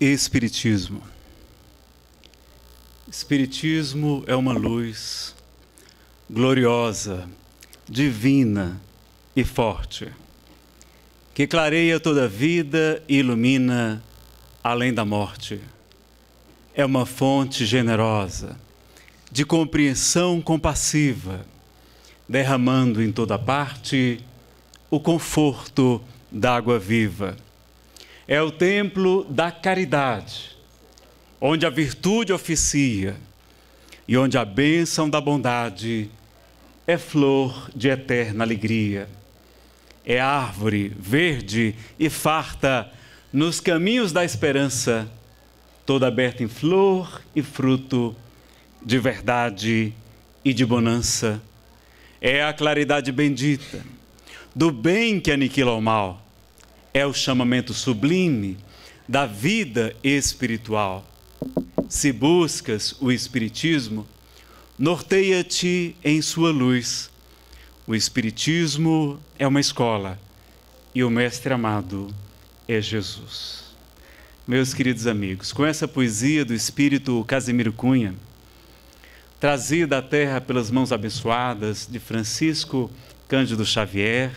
Espiritismo. Espiritismo é uma luz gloriosa, divina e forte, que clareia toda a vida e ilumina além da morte. É uma fonte generosa, de compreensão compassiva, derramando em toda parte o conforto da água viva é o templo da caridade, onde a virtude oficia e onde a bênção da bondade é flor de eterna alegria. É árvore verde e farta nos caminhos da esperança, toda aberta em flor e fruto, de verdade e de bonança. É a claridade bendita do bem que aniquila o mal é o chamamento sublime da vida espiritual. Se buscas o Espiritismo, norteia-te em sua luz. O Espiritismo é uma escola e o Mestre amado é Jesus. Meus queridos amigos, com essa poesia do espírito Casimiro Cunha, trazida à terra pelas mãos abençoadas de Francisco Cândido Xavier,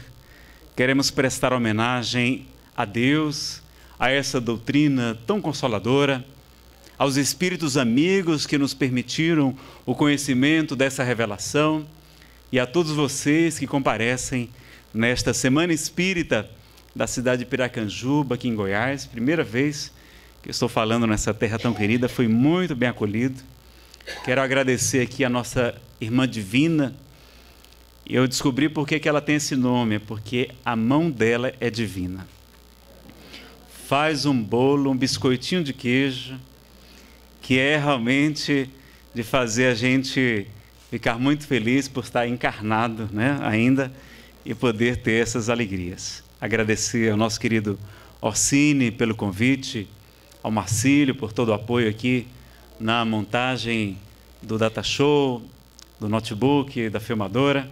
Queremos prestar homenagem a Deus, a essa doutrina tão consoladora, aos espíritos amigos que nos permitiram o conhecimento dessa revelação e a todos vocês que comparecem nesta Semana Espírita da cidade de Piracanjuba, aqui em Goiás. Primeira vez que estou falando nessa terra tão querida, fui muito bem acolhido. Quero agradecer aqui a nossa irmã divina, e eu descobri por que, que ela tem esse nome, é porque a mão dela é divina. Faz um bolo, um biscoitinho de queijo, que é realmente de fazer a gente ficar muito feliz por estar encarnado né, ainda e poder ter essas alegrias. Agradecer ao nosso querido Orsini pelo convite, ao Marcílio por todo o apoio aqui na montagem do Data Show, do notebook, da filmadora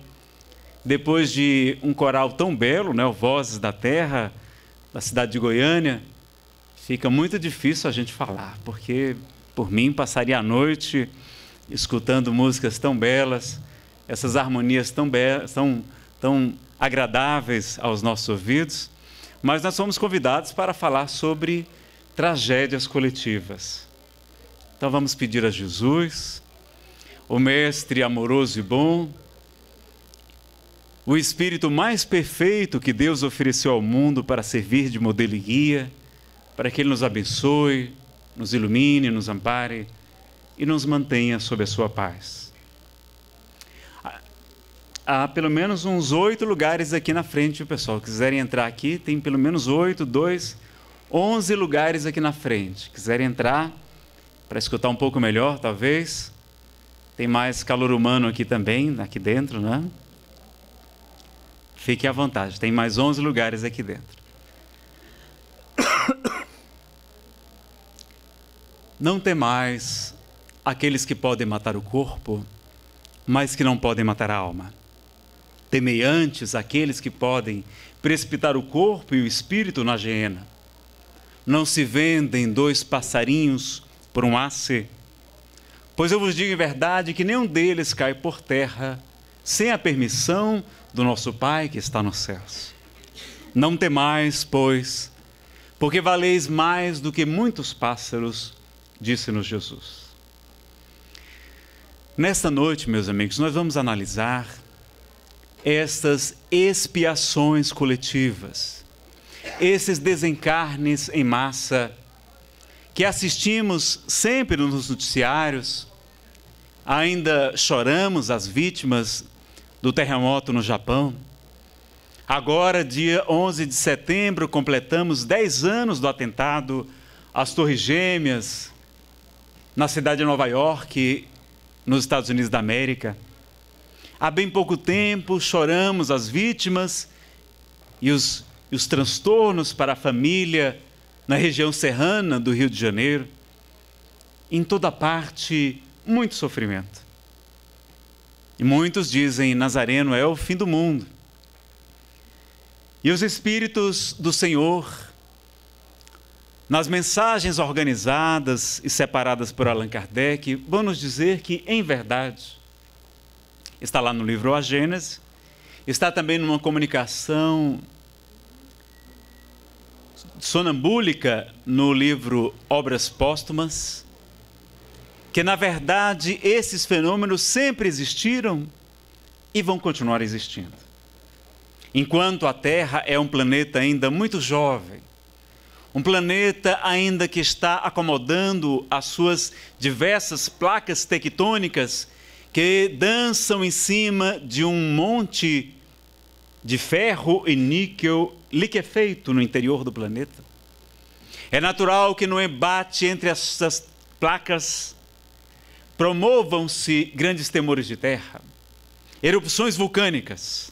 depois de um coral tão belo, né, o Vozes da Terra, da cidade de Goiânia, fica muito difícil a gente falar, porque por mim passaria a noite escutando músicas tão belas, essas harmonias tão tão, tão agradáveis aos nossos ouvidos, mas nós somos convidados para falar sobre tragédias coletivas. Então vamos pedir a Jesus, o mestre amoroso e bom, o espírito mais perfeito que Deus ofereceu ao mundo para servir de modelo e guia, para que ele nos abençoe, nos ilumine, nos ampare e nos mantenha sob a sua paz. Há pelo menos uns oito lugares aqui na frente, pessoal. Quiserem entrar aqui, tem pelo menos oito, dois, onze lugares aqui na frente. Quiserem entrar para escutar um pouco melhor, talvez. Tem mais calor humano aqui também, aqui dentro, né? Fique à vontade, tem mais 11 lugares aqui dentro. Não temais aqueles que podem matar o corpo, mas que não podem matar a alma. Temei antes aqueles que podem precipitar o corpo e o espírito na geena. Não se vendem dois passarinhos por um asse. Pois eu vos digo em verdade que nenhum deles cai por terra sem a permissão do nosso Pai que está nos céus. Não temais, pois, porque valeis mais do que muitos pássaros, disse-nos Jesus. Nesta noite, meus amigos, nós vamos analisar estas expiações coletivas, esses desencarnes em massa que assistimos sempre nos noticiários, ainda choramos as vítimas do terremoto no Japão. Agora, dia 11 de setembro, completamos 10 anos do atentado às Torres Gêmeas, na cidade de Nova York, nos Estados Unidos da América. Há bem pouco tempo, choramos as vítimas e os, e os transtornos para a família na região serrana do Rio de Janeiro. Em toda parte, muito sofrimento. E muitos dizem: Nazareno é o fim do mundo. E os Espíritos do Senhor, nas mensagens organizadas e separadas por Allan Kardec, vão nos dizer que, em verdade, está lá no livro A Gênese, está também numa comunicação sonambúlica no livro Obras Póstumas, que na verdade esses fenômenos sempre existiram e vão continuar existindo. Enquanto a Terra é um planeta ainda muito jovem, um planeta ainda que está acomodando as suas diversas placas tectônicas que dançam em cima de um monte de ferro e níquel liquefeito no interior do planeta. É natural que no embate entre essas placas promovam-se grandes temores de terra, erupções vulcânicas.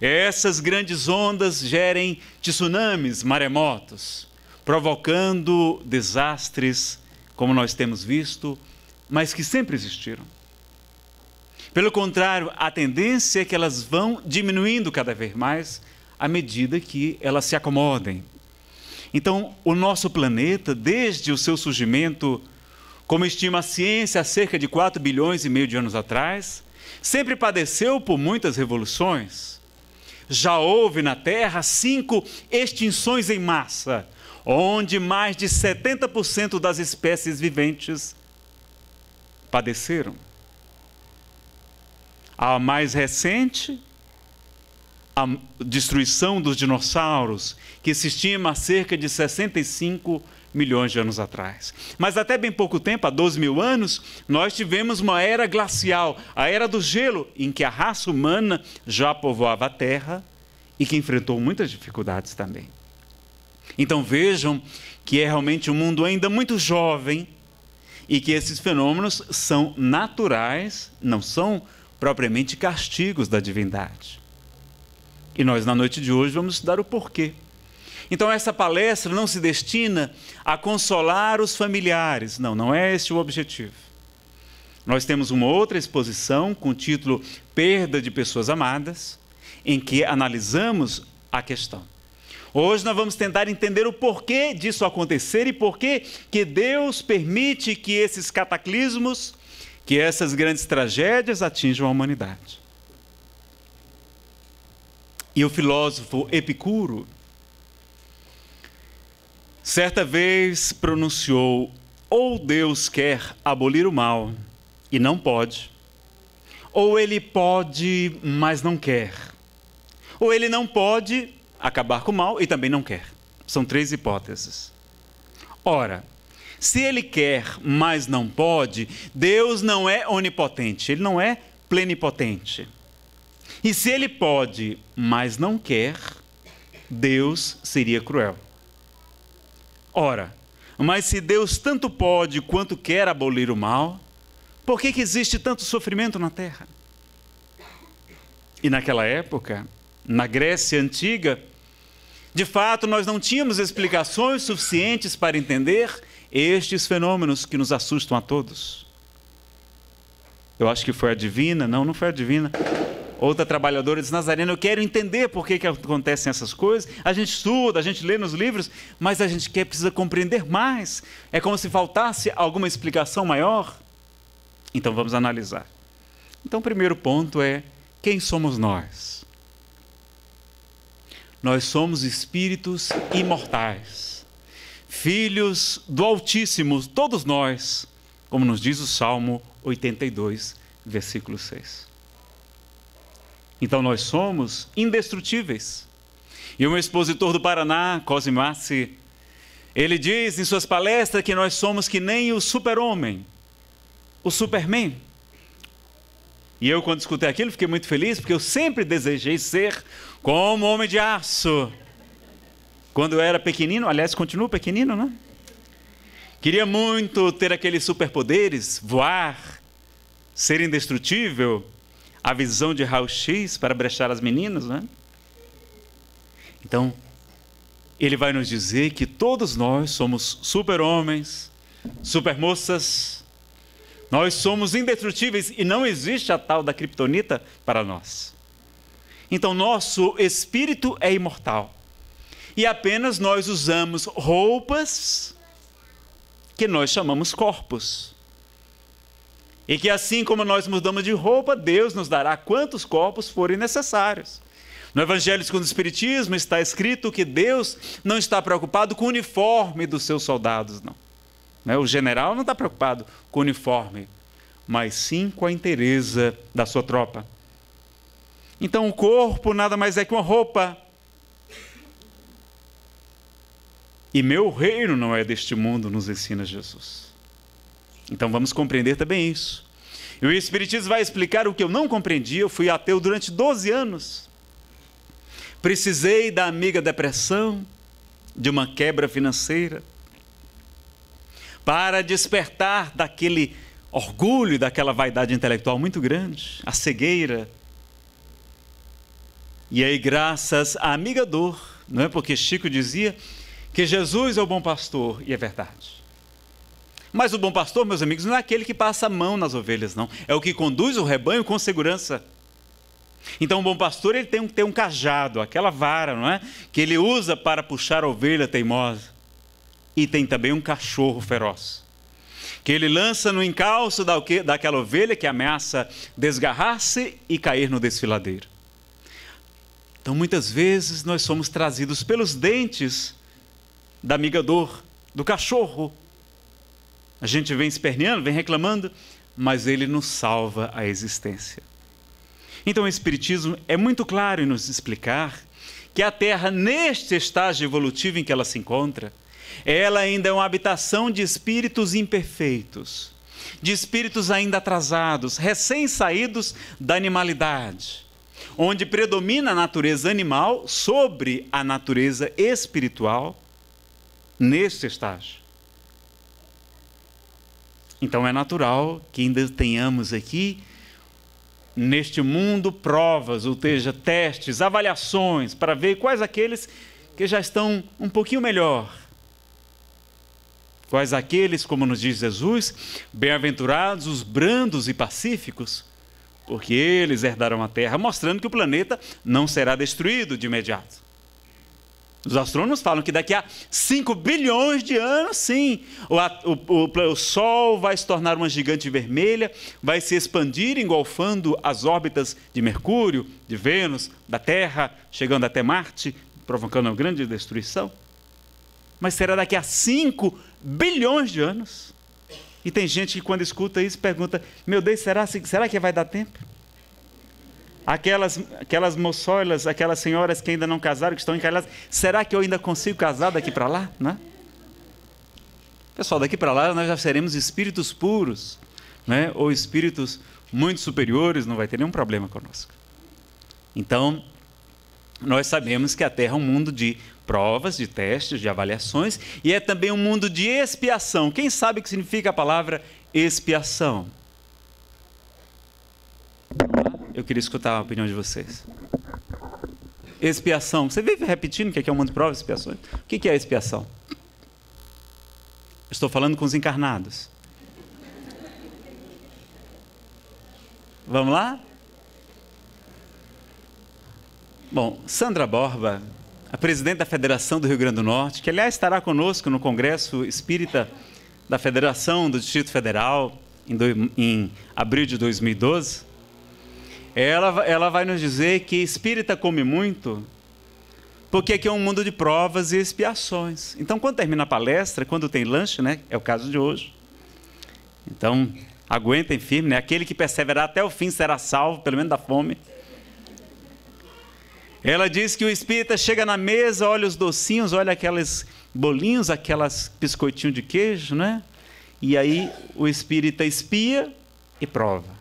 Essas grandes ondas gerem tsunamis, maremotos, provocando desastres, como nós temos visto, mas que sempre existiram. Pelo contrário, a tendência é que elas vão diminuindo cada vez mais à medida que elas se acomodem. Então, o nosso planeta, desde o seu surgimento como estima a ciência há cerca de 4 bilhões e meio de anos atrás, sempre padeceu por muitas revoluções. Já houve na Terra cinco extinções em massa, onde mais de 70% das espécies viventes padeceram. A mais recente, a destruição dos dinossauros, que se estima a cerca de 65 milhões milhões de anos atrás. Mas até bem pouco tempo, há 12 mil anos, nós tivemos uma era glacial, a era do gelo, em que a raça humana já povoava a Terra e que enfrentou muitas dificuldades também. Então vejam que é realmente um mundo ainda muito jovem e que esses fenômenos são naturais, não são propriamente castigos da divindade. E nós, na noite de hoje, vamos estudar o porquê então, essa palestra não se destina a consolar os familiares. Não, não é este o objetivo. Nós temos uma outra exposição com o título Perda de Pessoas Amadas, em que analisamos a questão. Hoje nós vamos tentar entender o porquê disso acontecer e porquê que Deus permite que esses cataclismos, que essas grandes tragédias atinjam a humanidade. E o filósofo Epicuro, Certa vez pronunciou: ou Deus quer abolir o mal e não pode, ou ele pode, mas não quer, ou ele não pode acabar com o mal e também não quer. São três hipóteses. Ora, se ele quer, mas não pode, Deus não é onipotente, ele não é plenipotente. E se ele pode, mas não quer, Deus seria cruel. Ora, mas se Deus tanto pode quanto quer abolir o mal, por que, que existe tanto sofrimento na terra? E naquela época, na Grécia antiga, de fato nós não tínhamos explicações suficientes para entender estes fenômenos que nos assustam a todos. Eu acho que foi a divina, não, não foi a divina, Outra trabalhadora diz: Nazareno, eu quero entender por que, que acontecem essas coisas. A gente estuda, a gente lê nos livros, mas a gente quer, precisa compreender mais. É como se faltasse alguma explicação maior. Então vamos analisar. Então, o primeiro ponto é: quem somos nós? Nós somos espíritos imortais, filhos do Altíssimo, todos nós, como nos diz o Salmo 82, versículo 6. Então nós somos indestrutíveis. E um expositor do Paraná, Cosimassi, ele diz em suas palestras que nós somos que nem o super-homem, o Superman. E eu, quando escutei aquilo, fiquei muito feliz, porque eu sempre desejei ser como homem de aço. Quando eu era pequenino, aliás, continuo pequenino, né? Queria muito ter aqueles superpoderes, voar, ser indestrutível a visão de Raul x para brechar as meninas, né? Então, ele vai nos dizer que todos nós somos super-homens, super-moças, nós somos indestrutíveis e não existe a tal da criptonita para nós. Então, nosso espírito é imortal. E apenas nós usamos roupas que nós chamamos corpos. E que assim como nós mudamos de roupa, Deus nos dará quantos corpos forem necessários. No Evangelho segundo o Espiritismo está escrito que Deus não está preocupado com o uniforme dos seus soldados, não. Né, o general não está preocupado com o uniforme, mas sim com a inteireza da sua tropa. Então o corpo nada mais é que uma roupa. E meu reino não é deste mundo, nos ensina Jesus. Então vamos compreender também isso. E o Espiritismo vai explicar o que eu não compreendi. Eu fui ateu durante 12 anos. Precisei da amiga depressão, de uma quebra financeira, para despertar daquele orgulho, daquela vaidade intelectual muito grande, a cegueira. E aí, graças à amiga dor, não é porque Chico dizia que Jesus é o bom pastor, e é verdade. Mas o bom pastor, meus amigos, não é aquele que passa a mão nas ovelhas, não. É o que conduz o rebanho com segurança. Então, o bom pastor ele tem um tem um cajado, aquela vara, não é? Que ele usa para puxar a ovelha teimosa. E tem também um cachorro feroz, que ele lança no encalço da, daquela ovelha que ameaça desgarrar-se e cair no desfiladeiro. Então, muitas vezes, nós somos trazidos pelos dentes da amiga dor, do cachorro a gente vem esperneando, vem reclamando, mas ele nos salva a existência. Então o Espiritismo é muito claro em nos explicar que a Terra, neste estágio evolutivo em que ela se encontra, ela ainda é uma habitação de espíritos imperfeitos, de espíritos ainda atrasados, recém-saídos da animalidade, onde predomina a natureza animal sobre a natureza espiritual neste estágio. Então é natural que ainda tenhamos aqui, neste mundo, provas, ou seja, testes, avaliações, para ver quais aqueles que já estão um pouquinho melhor. Quais aqueles, como nos diz Jesus, bem-aventurados os brandos e pacíficos, porque eles herdarão a terra, mostrando que o planeta não será destruído de imediato. Os astrônomos falam que daqui a 5 bilhões de anos, sim, o, o, o, o, Sol vai se tornar uma gigante vermelha, vai se expandir, engolfando as órbitas de Mercúrio, de Vênus, da Terra, chegando até Marte, provocando uma grande destruição. Mas será daqui a 5 bilhões de anos? E tem gente que, quando escuta isso, pergunta: Meu Deus, será, será que vai dar tempo? aquelas, aquelas moçoilas, aquelas senhoras que ainda não casaram, que estão encalhadas, será que eu ainda consigo casar daqui para lá? Né? Pessoal, daqui para lá nós já seremos espíritos puros, né? ou espíritos muito superiores, não vai ter nenhum problema conosco. Então, nós sabemos que a Terra é um mundo de provas, de testes, de avaliações, e é também um mundo de expiação. Quem sabe o que significa a palavra expiação? Eu queria escutar a opinião de vocês. Expiação. Você vive repetindo que aqui é um monte de provas expiações. O que é expiação? Estou falando com os encarnados. Vamos lá? Bom, Sandra Borba, a presidente da Federação do Rio Grande do Norte, que aliás estará conosco no Congresso Espírita da Federação do Distrito Federal em, do, em abril de 2012, ela, ela vai nos dizer que espírita come muito, porque aqui é um mundo de provas e expiações. Então, quando termina a palestra, quando tem lanche, né? É o caso de hoje. Então, aguentem firme, né? Aquele que perseverar até o fim será salvo, pelo menos da fome. Ela diz que o espírita chega na mesa, olha os docinhos, olha aqueles bolinhos, aquelas biscoitinhos de queijo, né? E aí o espírita espia e prova.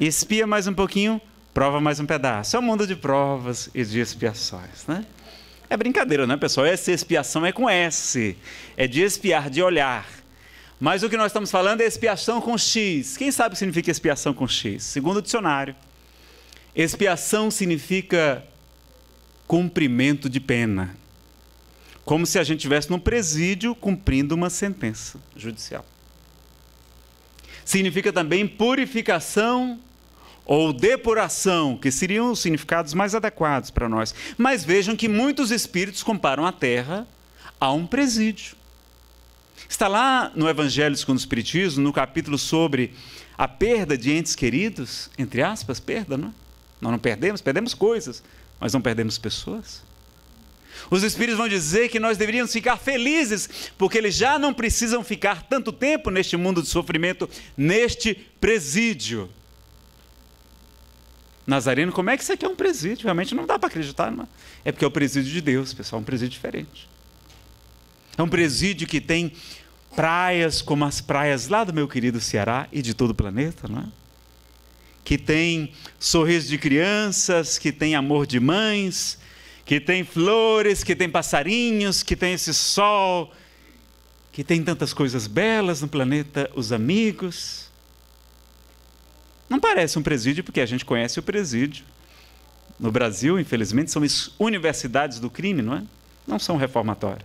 Espia mais um pouquinho, prova mais um pedaço. É um mundo de provas e de expiações, né? É brincadeira, né, pessoal? Essa expiação é com S. É de espiar, de olhar. Mas o que nós estamos falando é expiação com X. Quem sabe o que significa expiação com X? Segundo o dicionário, expiação significa cumprimento de pena. Como se a gente estivesse num presídio cumprindo uma sentença judicial. Significa também purificação ou depuração, que seriam os significados mais adequados para nós. Mas vejam que muitos espíritos comparam a terra a um presídio. Está lá no Evangelho segundo o Espiritismo, no capítulo sobre a perda de entes queridos, entre aspas, perda, não é? Nós não perdemos, perdemos coisas, mas não perdemos pessoas. Os Espíritos vão dizer que nós deveríamos ficar felizes, porque eles já não precisam ficar tanto tempo neste mundo de sofrimento, neste presídio. Nazareno, como é que isso aqui é um presídio? Realmente não dá para acreditar. É porque é o presídio de Deus, pessoal, é um presídio diferente. É um presídio que tem praias como as praias lá do meu querido Ceará e de todo o planeta, não é? Que tem sorriso de crianças, que tem amor de mães, que tem flores, que tem passarinhos, que tem esse sol, que tem tantas coisas belas no planeta, os amigos. Não parece um presídio, porque a gente conhece o presídio. No Brasil, infelizmente, são universidades do crime, não é? Não são reformatórias.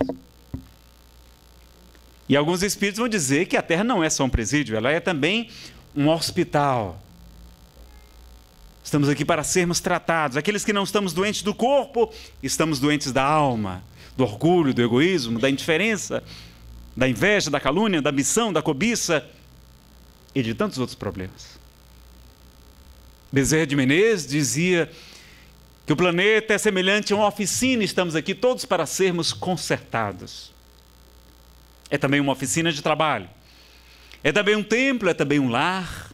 E alguns espíritos vão dizer que a Terra não é só um presídio, ela é também um hospital. Estamos aqui para sermos tratados. Aqueles que não estamos doentes do corpo, estamos doentes da alma, do orgulho, do egoísmo, da indiferença, da inveja, da calúnia, da ambição, da cobiça e de tantos outros problemas. Bezerra de Menezes dizia que o planeta é semelhante a uma oficina, estamos aqui todos para sermos consertados. É também uma oficina de trabalho. É também um templo, é também um lar.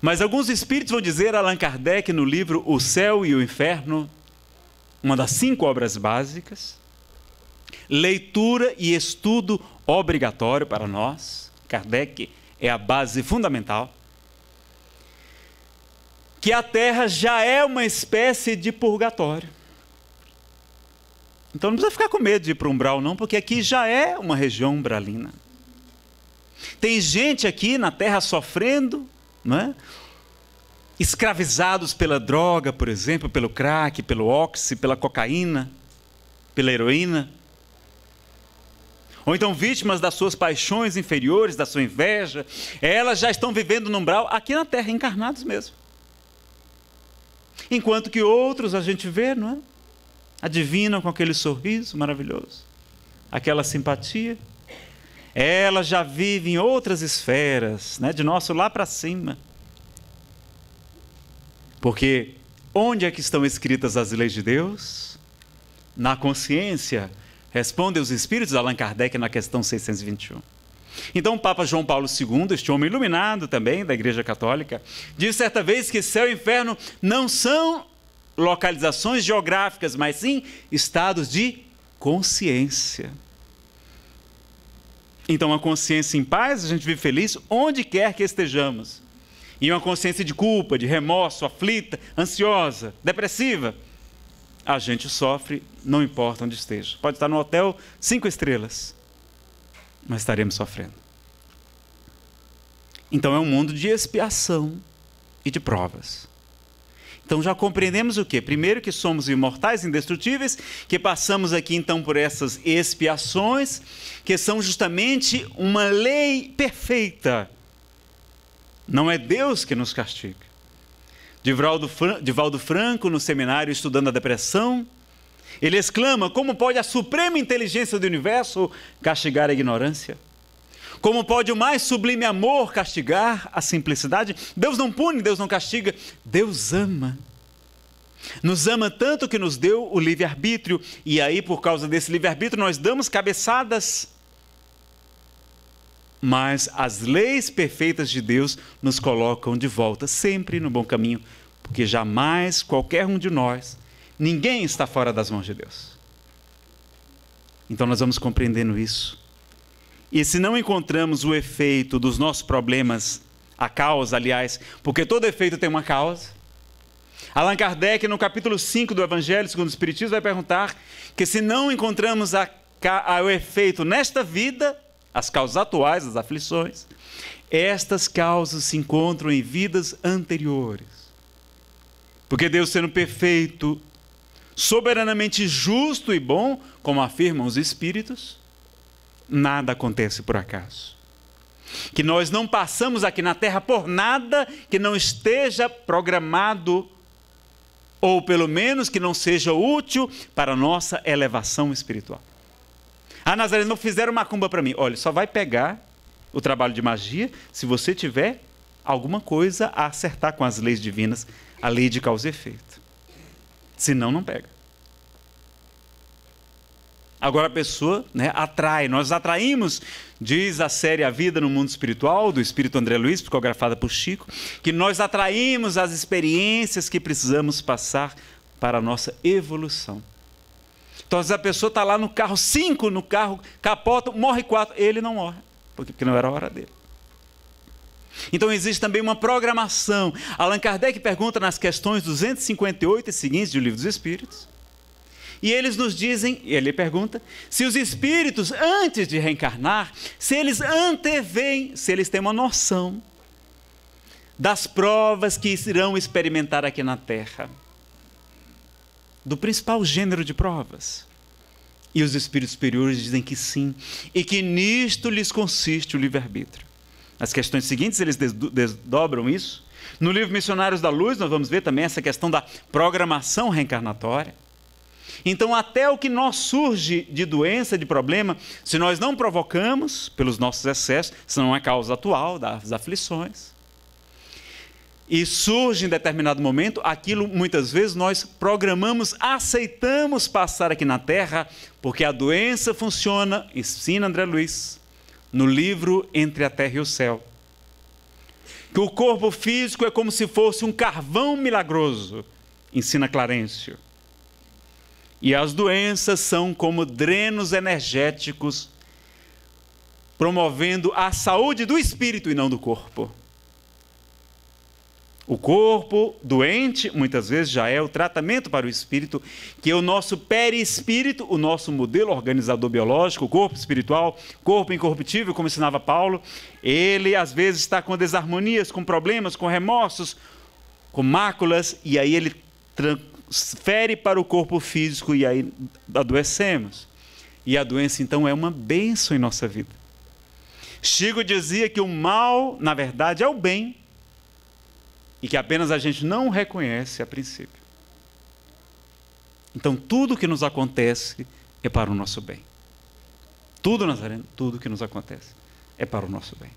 Mas alguns espíritos vão dizer, Allan Kardec, no livro O Céu e o Inferno, uma das cinco obras básicas, leitura e estudo obrigatório para nós. Kardec é a base fundamental que a terra já é uma espécie de purgatório. Então não precisa ficar com medo de ir para um umbral, não, porque aqui já é uma região umbralina. Tem gente aqui na terra sofrendo, não é? escravizados pela droga, por exemplo, pelo crack, pelo oxi, pela cocaína, pela heroína. Ou então vítimas das suas paixões inferiores, da sua inveja, elas já estão vivendo no umbral aqui na terra, encarnados mesmo. Enquanto que outros a gente vê, não é? Adivinam com aquele sorriso maravilhoso, aquela simpatia. Ela já vive em outras esferas, né? de nosso lá para cima. Porque onde é que estão escritas as leis de Deus? Na consciência, responde os espíritos Allan Kardec na questão 621. Então, o Papa João Paulo II, este homem iluminado também da Igreja Católica, disse certa vez que céu e inferno não são localizações geográficas, mas sim estados de consciência. Então, uma consciência em paz, a gente vive feliz onde quer que estejamos. E uma consciência de culpa, de remorso, aflita, ansiosa, depressiva, a gente sofre, não importa onde esteja. Pode estar no hotel cinco estrelas mas estaremos sofrendo. Então é um mundo de expiação e de provas. Então já compreendemos o quê? Primeiro que somos imortais, indestrutíveis, que passamos aqui então por essas expiações, que são justamente uma lei perfeita. Não é Deus que nos castiga. Divaldo, Valdo Franco, no seminário estudando a depressão, ele exclama: como pode a suprema inteligência do universo castigar a ignorância? Como pode o mais sublime amor castigar a simplicidade? Deus não pune, Deus não castiga, Deus ama. Nos ama tanto que nos deu o livre-arbítrio, e aí, por causa desse livre-arbítrio, nós damos cabeçadas. Mas as leis perfeitas de Deus nos colocam de volta sempre no bom caminho, porque jamais qualquer um de nós Ninguém está fora das mãos de Deus. Então nós vamos compreendendo isso. E se não encontramos o efeito dos nossos problemas, a causa, aliás, porque todo efeito tem uma causa. Allan Kardec, no capítulo 5 do Evangelho segundo o Espiritismo, vai perguntar que se não encontramos a, a, o efeito nesta vida, as causas atuais das aflições, estas causas se encontram em vidas anteriores. Porque Deus, sendo perfeito, soberanamente justo e bom, como afirmam os Espíritos, nada acontece por acaso. Que nós não passamos aqui na Terra por nada que não esteja programado, ou pelo menos que não seja útil para a nossa elevação espiritual. Ah, Nazaré, não fizeram macumba para mim. Olha, só vai pegar o trabalho de magia se você tiver alguma coisa a acertar com as leis divinas, a lei de causa e efeito. Senão, não pega. Agora a pessoa né, atrai, nós atraímos, diz a série A Vida no Mundo Espiritual, do Espírito André Luiz, psicografada por Chico, que nós atraímos as experiências que precisamos passar para a nossa evolução. Então, às vezes a pessoa está lá no carro 5, no carro, capota, morre quatro, ele não morre, porque não era a hora dele. Então existe também uma programação. Allan Kardec pergunta nas questões 258 e seguintes do Livro dos Espíritos. E eles nos dizem, e ele pergunta, se os espíritos, antes de reencarnar, se eles anteveem, se eles têm uma noção das provas que irão experimentar aqui na Terra, do principal gênero de provas. E os espíritos superiores dizem que sim, e que nisto lhes consiste o livre-arbítrio. As questões seguintes, eles desdobram isso. No livro Missionários da Luz, nós vamos ver também essa questão da programação reencarnatória. Então, até o que nós surge de doença, de problema, se nós não provocamos pelos nossos excessos, se não é causa atual das aflições. E surge em determinado momento, aquilo muitas vezes nós programamos, aceitamos passar aqui na Terra, porque a doença funciona, ensina André Luiz no livro Entre a Terra e o Céu. Que o corpo físico é como se fosse um carvão milagroso, ensina Clarencio. E as doenças são como drenos energéticos, promovendo a saúde do espírito e não do corpo. O corpo doente, muitas vezes, já é o tratamento para o espírito, que é o nosso perispírito, o nosso modelo organizador biológico, o corpo espiritual, corpo incorruptível, como ensinava Paulo. Ele, às vezes, está com desarmonias, com problemas, com remorsos, com máculas, e aí ele transfere para o corpo físico e aí adoecemos. E a doença, então, é uma bênção em nossa vida. Chico dizia que o mal, na verdade, é o bem e que apenas a gente não reconhece a princípio. Então, tudo que nos acontece é para o nosso bem. Tudo, Nazareno, tudo que nos acontece é para o nosso bem.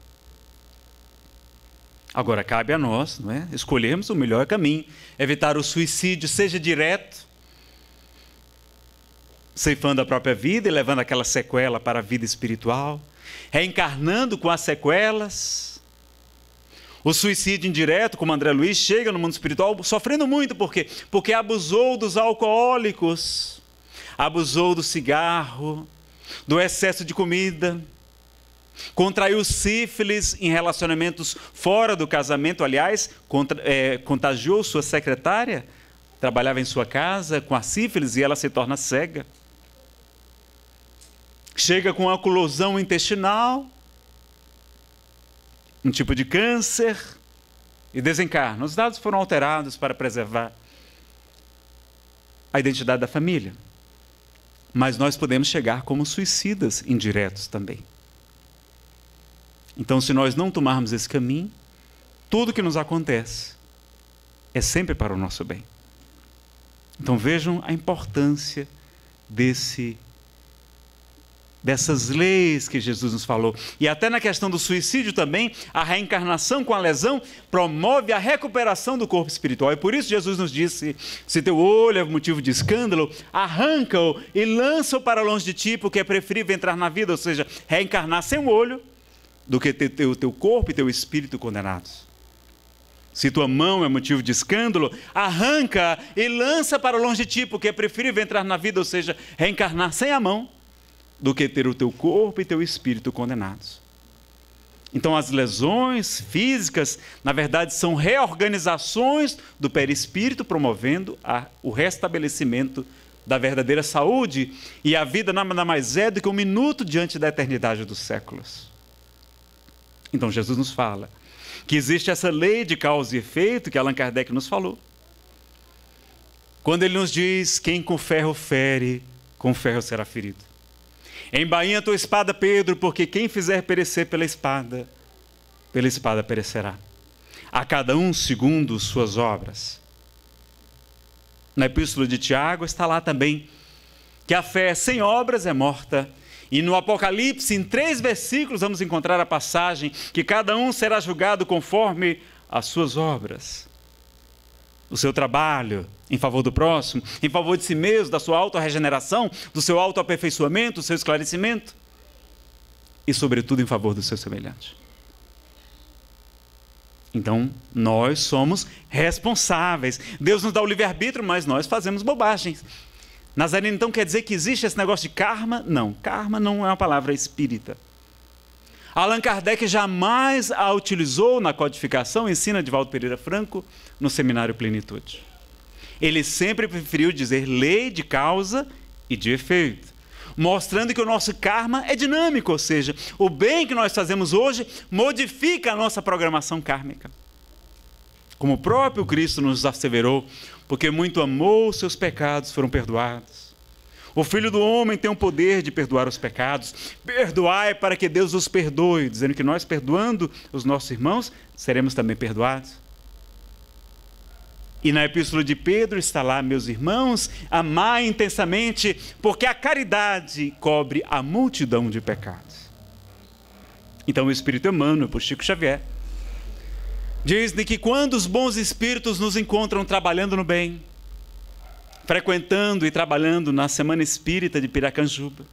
Agora, cabe a nós não é? escolhermos o melhor caminho, evitar o suicídio, seja direto, ceifando a própria vida e levando aquela sequela para a vida espiritual, reencarnando com as sequelas, o suicídio indireto, como André Luiz, chega no mundo espiritual sofrendo muito, por quê? Porque abusou dos alcoólicos, abusou do cigarro, do excesso de comida, contraiu sífilis em relacionamentos fora do casamento, aliás, contra, é, contagiou sua secretária, trabalhava em sua casa com a sífilis e ela se torna cega. Chega com a oclusão intestinal, um tipo de câncer e desencarna. Os dados foram alterados para preservar a identidade da família. Mas nós podemos chegar como suicidas indiretos também. Então, se nós não tomarmos esse caminho, tudo que nos acontece é sempre para o nosso bem. Então, vejam a importância desse dessas leis que Jesus nos falou. E até na questão do suicídio também, a reencarnação com a lesão promove a recuperação do corpo espiritual. E por isso Jesus nos disse: se teu olho é motivo de escândalo, arranca-o e lança-o para longe de ti, porque é preferível entrar na vida, ou seja, reencarnar sem o olho, do que ter teu, teu corpo e teu espírito condenados. Se tua mão é motivo de escândalo, arranca e lança para longe de ti, porque é preferível entrar na vida, ou seja, reencarnar sem a mão, do que ter o teu corpo e teu espírito condenados. Então, as lesões físicas, na verdade, são reorganizações do perispírito, promovendo a, o restabelecimento da verdadeira saúde. E a vida nada mais é do que um minuto diante da eternidade dos séculos. Então, Jesus nos fala que existe essa lei de causa e efeito que Allan Kardec nos falou. Quando ele nos diz: quem com ferro fere, com ferro será ferido. Embainha a tua espada, Pedro, porque quem fizer perecer pela espada, pela espada perecerá. A cada um segundo suas obras. Na epístola de Tiago está lá também que a fé sem obras é morta. E no Apocalipse, em três versículos, vamos encontrar a passagem que cada um será julgado conforme as suas obras, o seu trabalho, em favor do próximo, em favor de si mesmo, da sua autorregeneração, do seu autoaperfeiçoamento, do seu esclarecimento e, sobretudo, em favor do seu semelhante. Então, nós somos responsáveis. Deus nos dá o livre-arbítrio, mas nós fazemos bobagens. Nazareno, então, quer dizer que existe esse negócio de karma? Não, karma não é uma palavra espírita. Allan Kardec jamais a utilizou na codificação, ensina de Valdo Pereira Franco no seminário Plenitude. Ele sempre preferiu dizer lei de causa e de efeito, mostrando que o nosso karma é dinâmico, ou seja, o bem que nós fazemos hoje modifica a nossa programação kármica. Como o próprio Cristo nos asseverou, porque muito amou, seus pecados foram perdoados. O Filho do Homem tem o poder de perdoar os pecados. Perdoai para que Deus os perdoe, dizendo que nós, perdoando os nossos irmãos, seremos também perdoados. E na Epístola de Pedro está lá, meus irmãos, amar intensamente, porque a caridade cobre a multidão de pecados. Então o Espírito Emmanuel, por Chico Xavier, diz-lhe que quando os bons espíritos nos encontram trabalhando no bem, frequentando e trabalhando na Semana Espírita de Piracanjuba,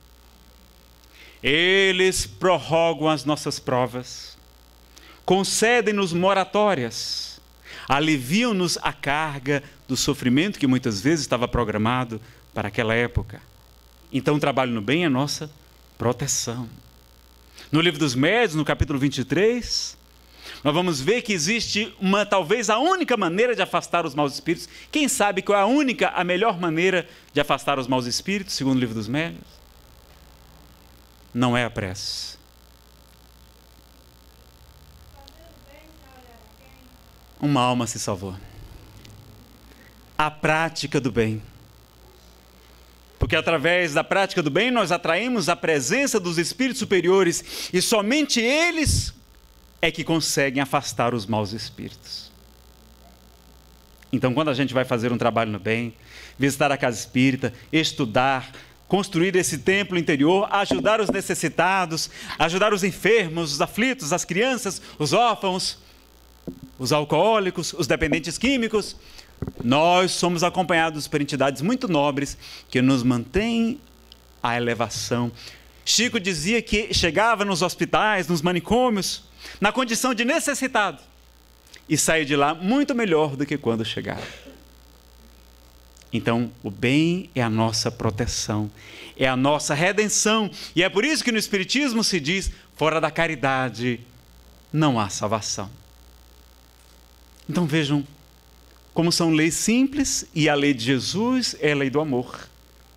eles prorrogam as nossas provas, concedem-nos moratórias, aliviam-nos a carga do sofrimento que muitas vezes estava programado para aquela época. Então, o trabalho no bem é nossa proteção. No livro dos Médios, no capítulo 23, nós vamos ver que existe uma, talvez a única maneira de afastar os maus espíritos. Quem sabe qual é a única, a melhor maneira de afastar os maus espíritos, segundo o livro dos Médios? Não é a prece uma alma se salvou. A prática do bem. Porque através da prática do bem nós atraímos a presença dos espíritos superiores e somente eles é que conseguem afastar os maus espíritos. Então, quando a gente vai fazer um trabalho no bem, visitar a casa espírita, estudar, construir esse templo interior, ajudar os necessitados, ajudar os enfermos, os aflitos, as crianças, os órfãos, os alcoólicos, os dependentes químicos. Nós somos acompanhados por entidades muito nobres que nos mantêm à elevação. Chico dizia que chegava nos hospitais, nos manicômios, na condição de necessitado e saía de lá muito melhor do que quando chegava. Então, o bem é a nossa proteção, é a nossa redenção, e é por isso que no Espiritismo se diz: fora da caridade não há salvação. Então vejam como são leis simples e a lei de Jesus é a lei do amor.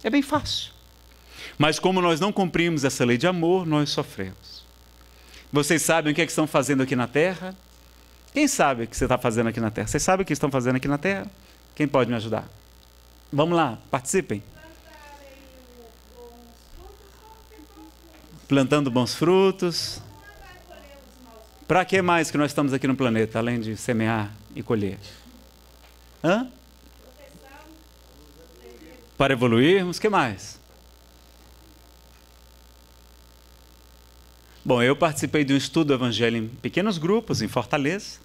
É bem fácil. Mas como nós não cumprimos essa lei de amor, nós sofremos. Vocês sabem o que é que estão fazendo aqui na terra? Quem sabe o que você está fazendo aqui na terra? Vocês sabem o que estão fazendo aqui na terra? Quem pode me ajudar? Vamos lá, participem. Plantando bons frutos. Para que mais que nós estamos aqui no planeta, além de semear? e colher. Hã? Para evoluirmos, que mais? Bom, eu participei de um estudo do Evangelho em pequenos grupos, em Fortaleza.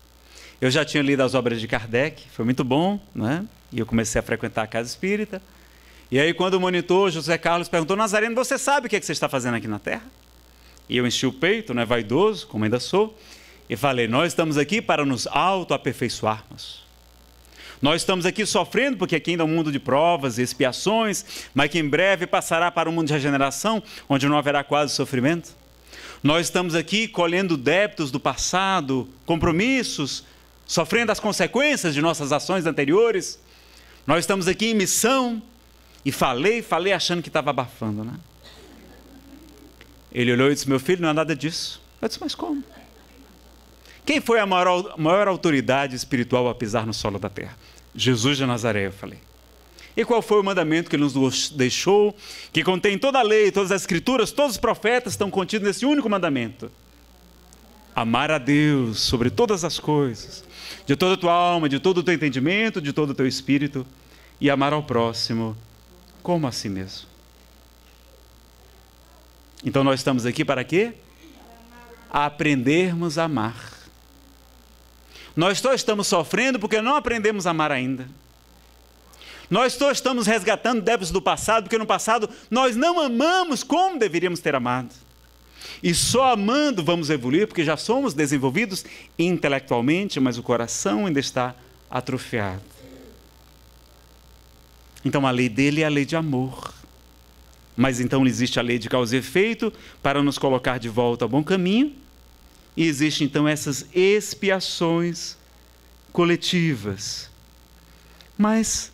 Eu já tinha lido as obras de Kardec, foi muito bom, né? E eu comecei a frequentar a casa espírita. E aí, quando o monitor José Carlos perguntou, Nazareno, você sabe o que, é que você está fazendo aqui na Terra? E eu enchi o peito, né, vaidoso, como ainda sou, e falei: Nós estamos aqui para nos autoaperfeiçoarmos. Nós estamos aqui sofrendo porque aqui ainda é um mundo de provas e expiações, mas que em breve passará para um mundo de regeneração, onde não haverá quase sofrimento. Nós estamos aqui colhendo débitos do passado, compromissos, sofrendo as consequências de nossas ações anteriores. Nós estamos aqui em missão. E falei, falei achando que estava abafando, né? Ele olhou e disse: Meu filho, não é nada disso. Eu disse: Mas como? Quem foi a maior, maior autoridade espiritual a pisar no solo da terra? Jesus de Nazaré, eu falei. E qual foi o mandamento que ele nos deixou, que contém toda a lei, todas as escrituras, todos os profetas estão contidos nesse único mandamento? Amar a Deus sobre todas as coisas, de toda a tua alma, de todo o teu entendimento, de todo o teu espírito, e amar ao próximo como a si mesmo. Então nós estamos aqui para quê? A aprendermos a amar. Nós só estamos sofrendo porque não aprendemos a amar ainda. Nós só estamos resgatando débitos do passado porque no passado nós não amamos como deveríamos ter amado. E só amando vamos evoluir porque já somos desenvolvidos intelectualmente, mas o coração ainda está atrofiado. Então a lei dele é a lei de amor. Mas então existe a lei de causa e efeito para nos colocar de volta ao bom caminho e existem então essas expiações coletivas. Mas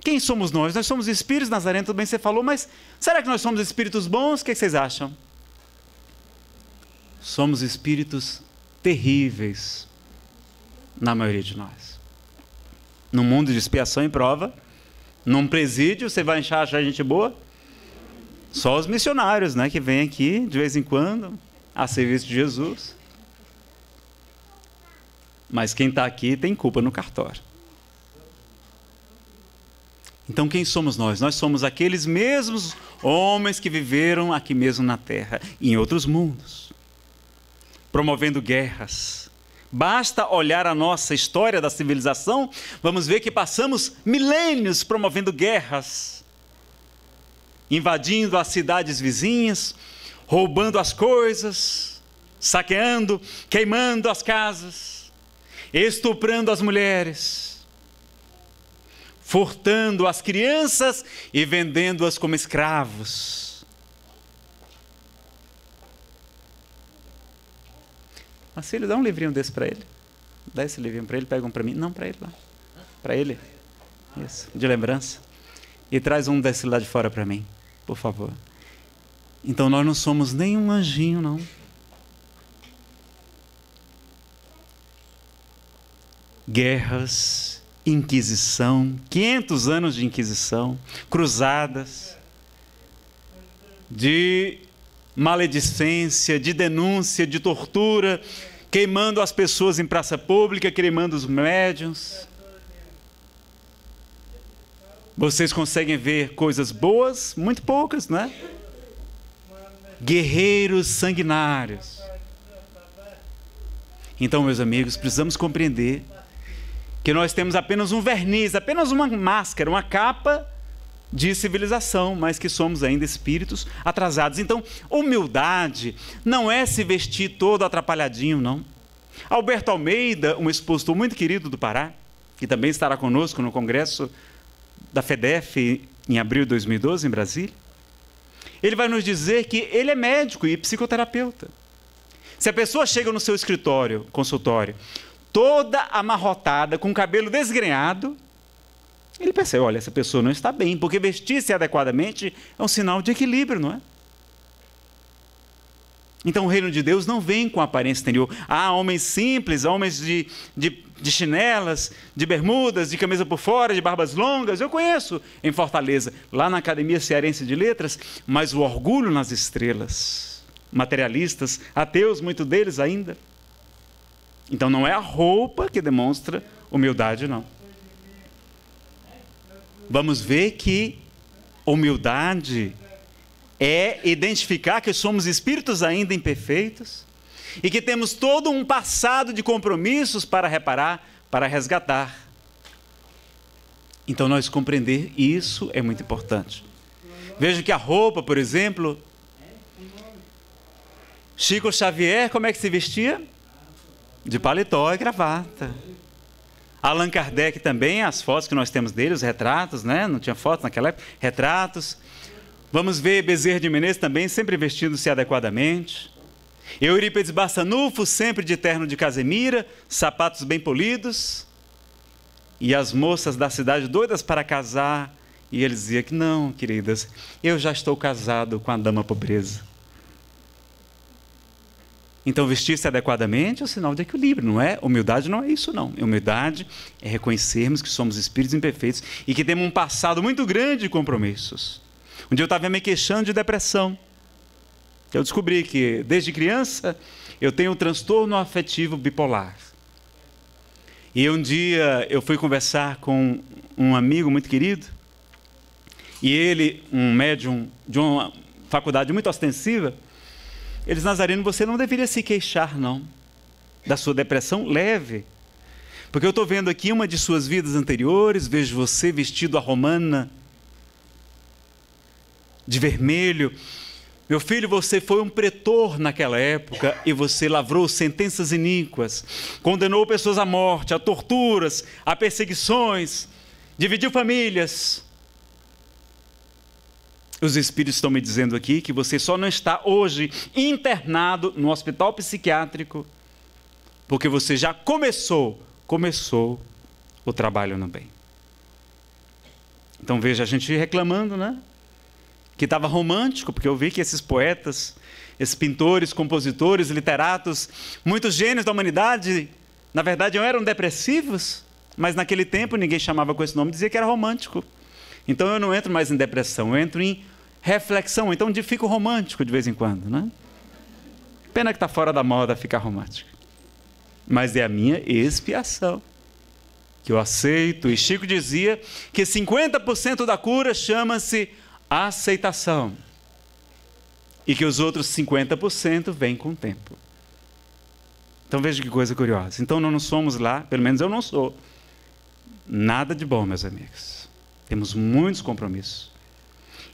quem somos nós? Nós somos espíritos, Nazareno também você falou, mas será que nós somos espíritos bons? O que, é vocês acham? Somos espíritos terríveis, na maioria de nós. No mundo de expiação e prova, num presídio, você vai achar, a gente boa? Só os missionários, né, que vêm aqui de vez em quando, a serviço de Jesus. Mas quem está aqui tem culpa no cartório. Então quem somos nós? Nós somos aqueles mesmos homens que viveram aqui mesmo na terra em outros mundos, promovendo guerras. Basta olhar a nossa história da civilização, vamos ver que passamos milênios promovendo guerras, invadindo as cidades vizinhas, roubando as coisas, saqueando, queimando as casas estuprando as mulheres, furtando as crianças e vendendo-as como escravos. Marcelo, dá um livrinho desse para ele. Dá esse livrinho para ele, pega um para mim. Não, para ele lá. Para ele. Isso, de lembrança. E traz um desse lá de fora para mim, por favor. Então nós não somos nenhum anjinho, não. guerras, Inquisição, 500 anos de Inquisição, cruzadas, de maledicência, de denúncia, de tortura, queimando as pessoas em praça pública, queimando os médiuns. Vocês conseguem ver coisas boas? Muito poucas, né? Guerreiros sanguinários. Então, meus amigos, precisamos compreender que nós temos apenas um verniz, apenas uma máscara, uma capa de civilização, mas que somos ainda espíritos atrasados. Então, humildade não é se vestir todo atrapalhadinho, não. Alberto Almeida, um expositor muito querido do Pará, que também estará conosco no congresso da FEDEF em abril de 2012 em Brasília, ele vai nos dizer que ele é médico e psicoterapeuta. Se a pessoa chega no seu escritório, consultório, toda amarrotada, com o cabelo desgrenhado, ele percebeu: olha, essa pessoa não está bem, porque vestir-se adequadamente é um sinal de equilíbrio, não é? Então o reino de Deus não vem com aparência exterior. Há homens simples, homens de, de, de, chinelas, de bermudas, de camisa por fora, de barbas longas. Eu conheço em Fortaleza, lá na Academia Cearense de Letras, mas o orgulho nas estrelas. Materialistas, ateus, muito deles ainda. Então não é a roupa que demonstra humildade, não. Vamos ver que humildade é identificar que somos espíritos ainda imperfeitos e que temos todo um passado de compromissos para reparar, para resgatar. Então nós compreender isso é muito importante. Veja que a roupa, por exemplo, Chico Xavier, como é que se vestia? De paletó e gravata. Allan Kardec também, as fotos que nós temos dele, os retratos, né? Não tinha fotos naquela época, retratos. Vamos ver Bezerra de Menezes também sempre vestindo-se adequadamente. Eurípedes Bassanufo sempre de terno de casemira, sapatos bem polidos. E as moças da cidade doidas para casar. E ele dizia que não, queridas, eu já estou casado com a dama pobreza. Então, vestir-se adequadamente é um sinal de equilíbrio, não é? Humildade não é isso, não. Humildade é reconhecermos que somos espíritos imperfeitos e que temos um passado muito grande de compromissos. Um dia eu estava me queixando de depressão. Eu descobri que, desde criança, eu tenho um transtorno afetivo bipolar. E um dia eu fui conversar com um amigo muito querido, e ele, um médium de uma faculdade muito ostensiva, eles, Nazareno, você não deveria se queixar, não, da sua depressão leve. Porque eu estou vendo aqui uma de suas vidas anteriores, vejo você vestido a romana, de vermelho. Meu filho, você foi um pretor naquela época e você lavrou sentenças iníquas, condenou pessoas à morte, a torturas, a perseguições, dividiu famílias. Os espíritos estão me dizendo aqui que você só não está hoje internado no hospital psiquiátrico porque você já começou, começou o trabalho no bem. Então veja a gente reclamando, né? Que estava romântico, porque eu vi que esses poetas, esses pintores, compositores, literatos, muitos gênios da humanidade, na verdade eram depressivos, mas naquele tempo ninguém chamava com esse nome, dizia que era romântico. Então eu não entro mais em depressão, eu entro em reflexão, então de fico romântico de vez em quando, né? Pena que está fora da moda ficar romântico. Mas é a minha expiação que eu aceito. E Chico dizia que 50% da cura chama-se aceitação. E que os outros 50% vêm com o tempo. Então veja que coisa curiosa. Então não somos lá, pelo menos eu não sou. Nada de bom, meus amigos. Temos muitos compromissos.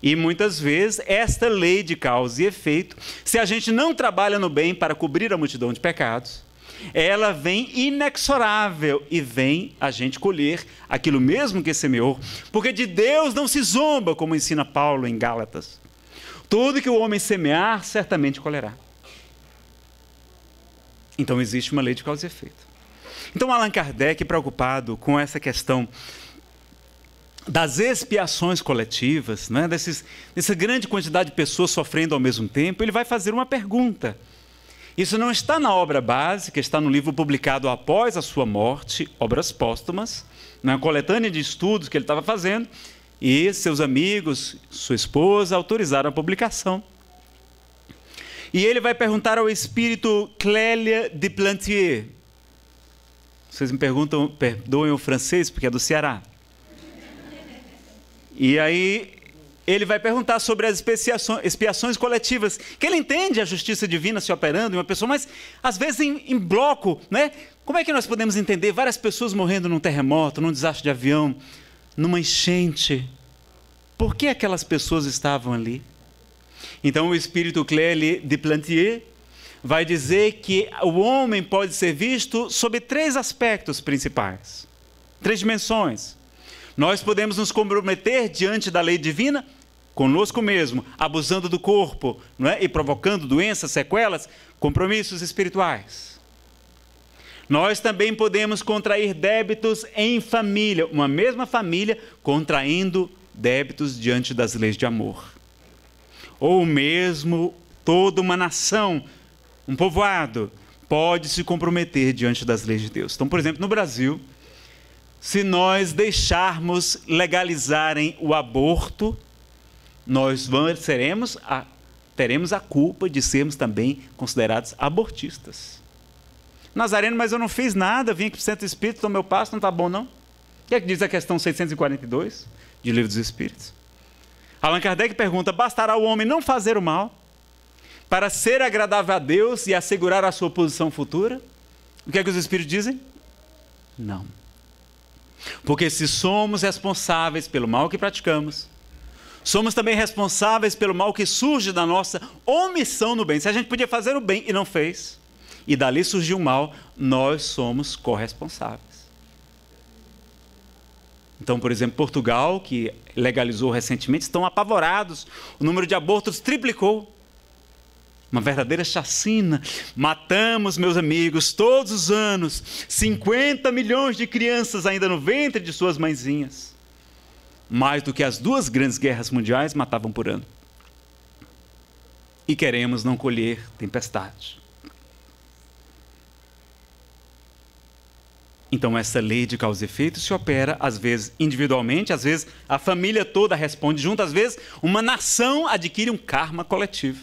E muitas vezes, esta lei de causa e efeito, se a gente não trabalha no bem para cobrir a multidão de pecados, ela vem inexorável e vem a gente colher aquilo mesmo que semeou, porque de Deus não se zomba, como ensina Paulo em Gálatas. Tudo que o homem semear, certamente colherá. Então existe uma lei de causa e efeito. Então Allan Kardec, preocupado com essa questão das expiações coletivas, né? Desses, dessa grande quantidade de pessoas sofrendo ao mesmo tempo, ele vai fazer uma pergunta. Isso não está na obra básica, está no livro publicado após a sua morte, Obras Póstumas, na né, coletânea de estudos que ele estava fazendo, e seus amigos, sua esposa, autorizaram a publicação. E ele vai perguntar ao espírito Clélia de Plantier. Vocês me perguntam, perdoem o francês, porque é do Ceará. E aí ele vai perguntar sobre as expiações, coletivas, que ele entende a justiça divina se operando em uma pessoa, mas às vezes em, em bloco, né? Como é que nós podemos entender várias pessoas morrendo num terremoto, num desastre de avião, numa enchente? Por que aquelas pessoas estavam ali? Então o espírito Clélie de Plantier vai dizer que o homem pode ser visto sob três aspectos principais, três dimensões. Nós podemos nos comprometer diante da lei divina conosco mesmo, abusando do corpo não é? e provocando doenças, sequelas, compromissos espirituais. Nós também podemos contrair débitos em família, uma mesma família contraindo débitos diante das leis de amor. Ou mesmo toda uma nação, um povoado, pode se comprometer diante das leis de Deus. Então, por exemplo, no Brasil, se nós deixarmos legalizarem o aborto, nós seremos a, teremos a culpa de sermos também considerados abortistas. Nazareno, mas eu não fiz nada, vim aqui para o Centro Espírito, tomei o passo, não está bom não? O que é que diz a questão 642 de Livro dos Espíritos? Allan Kardec pergunta: bastará o homem não fazer o mal para ser agradável a Deus e assegurar a sua posição futura? O que é que os Espíritos dizem? Não. Porque se somos responsáveis pelo mal que praticamos, somos também responsáveis pelo mal que surge da nossa omissão no bem. Se a gente podia fazer o bem e não fez, e dali surgiu o mal, nós somos corresponsáveis. Então, por exemplo, Portugal, que legalizou recentemente, estão apavorados. O número de abortos triplicou uma verdadeira chacina. Matamos, meus amigos, todos os anos, 50 milhões de crianças ainda no ventre de suas mãezinhas. Mais do que as duas grandes guerras mundiais matavam por ano. E queremos não colher tempestade. Então, essa lei de causa e efeito se opera, às vezes individualmente, às vezes a família toda responde junto, às vezes uma nação adquire um karma coletivo.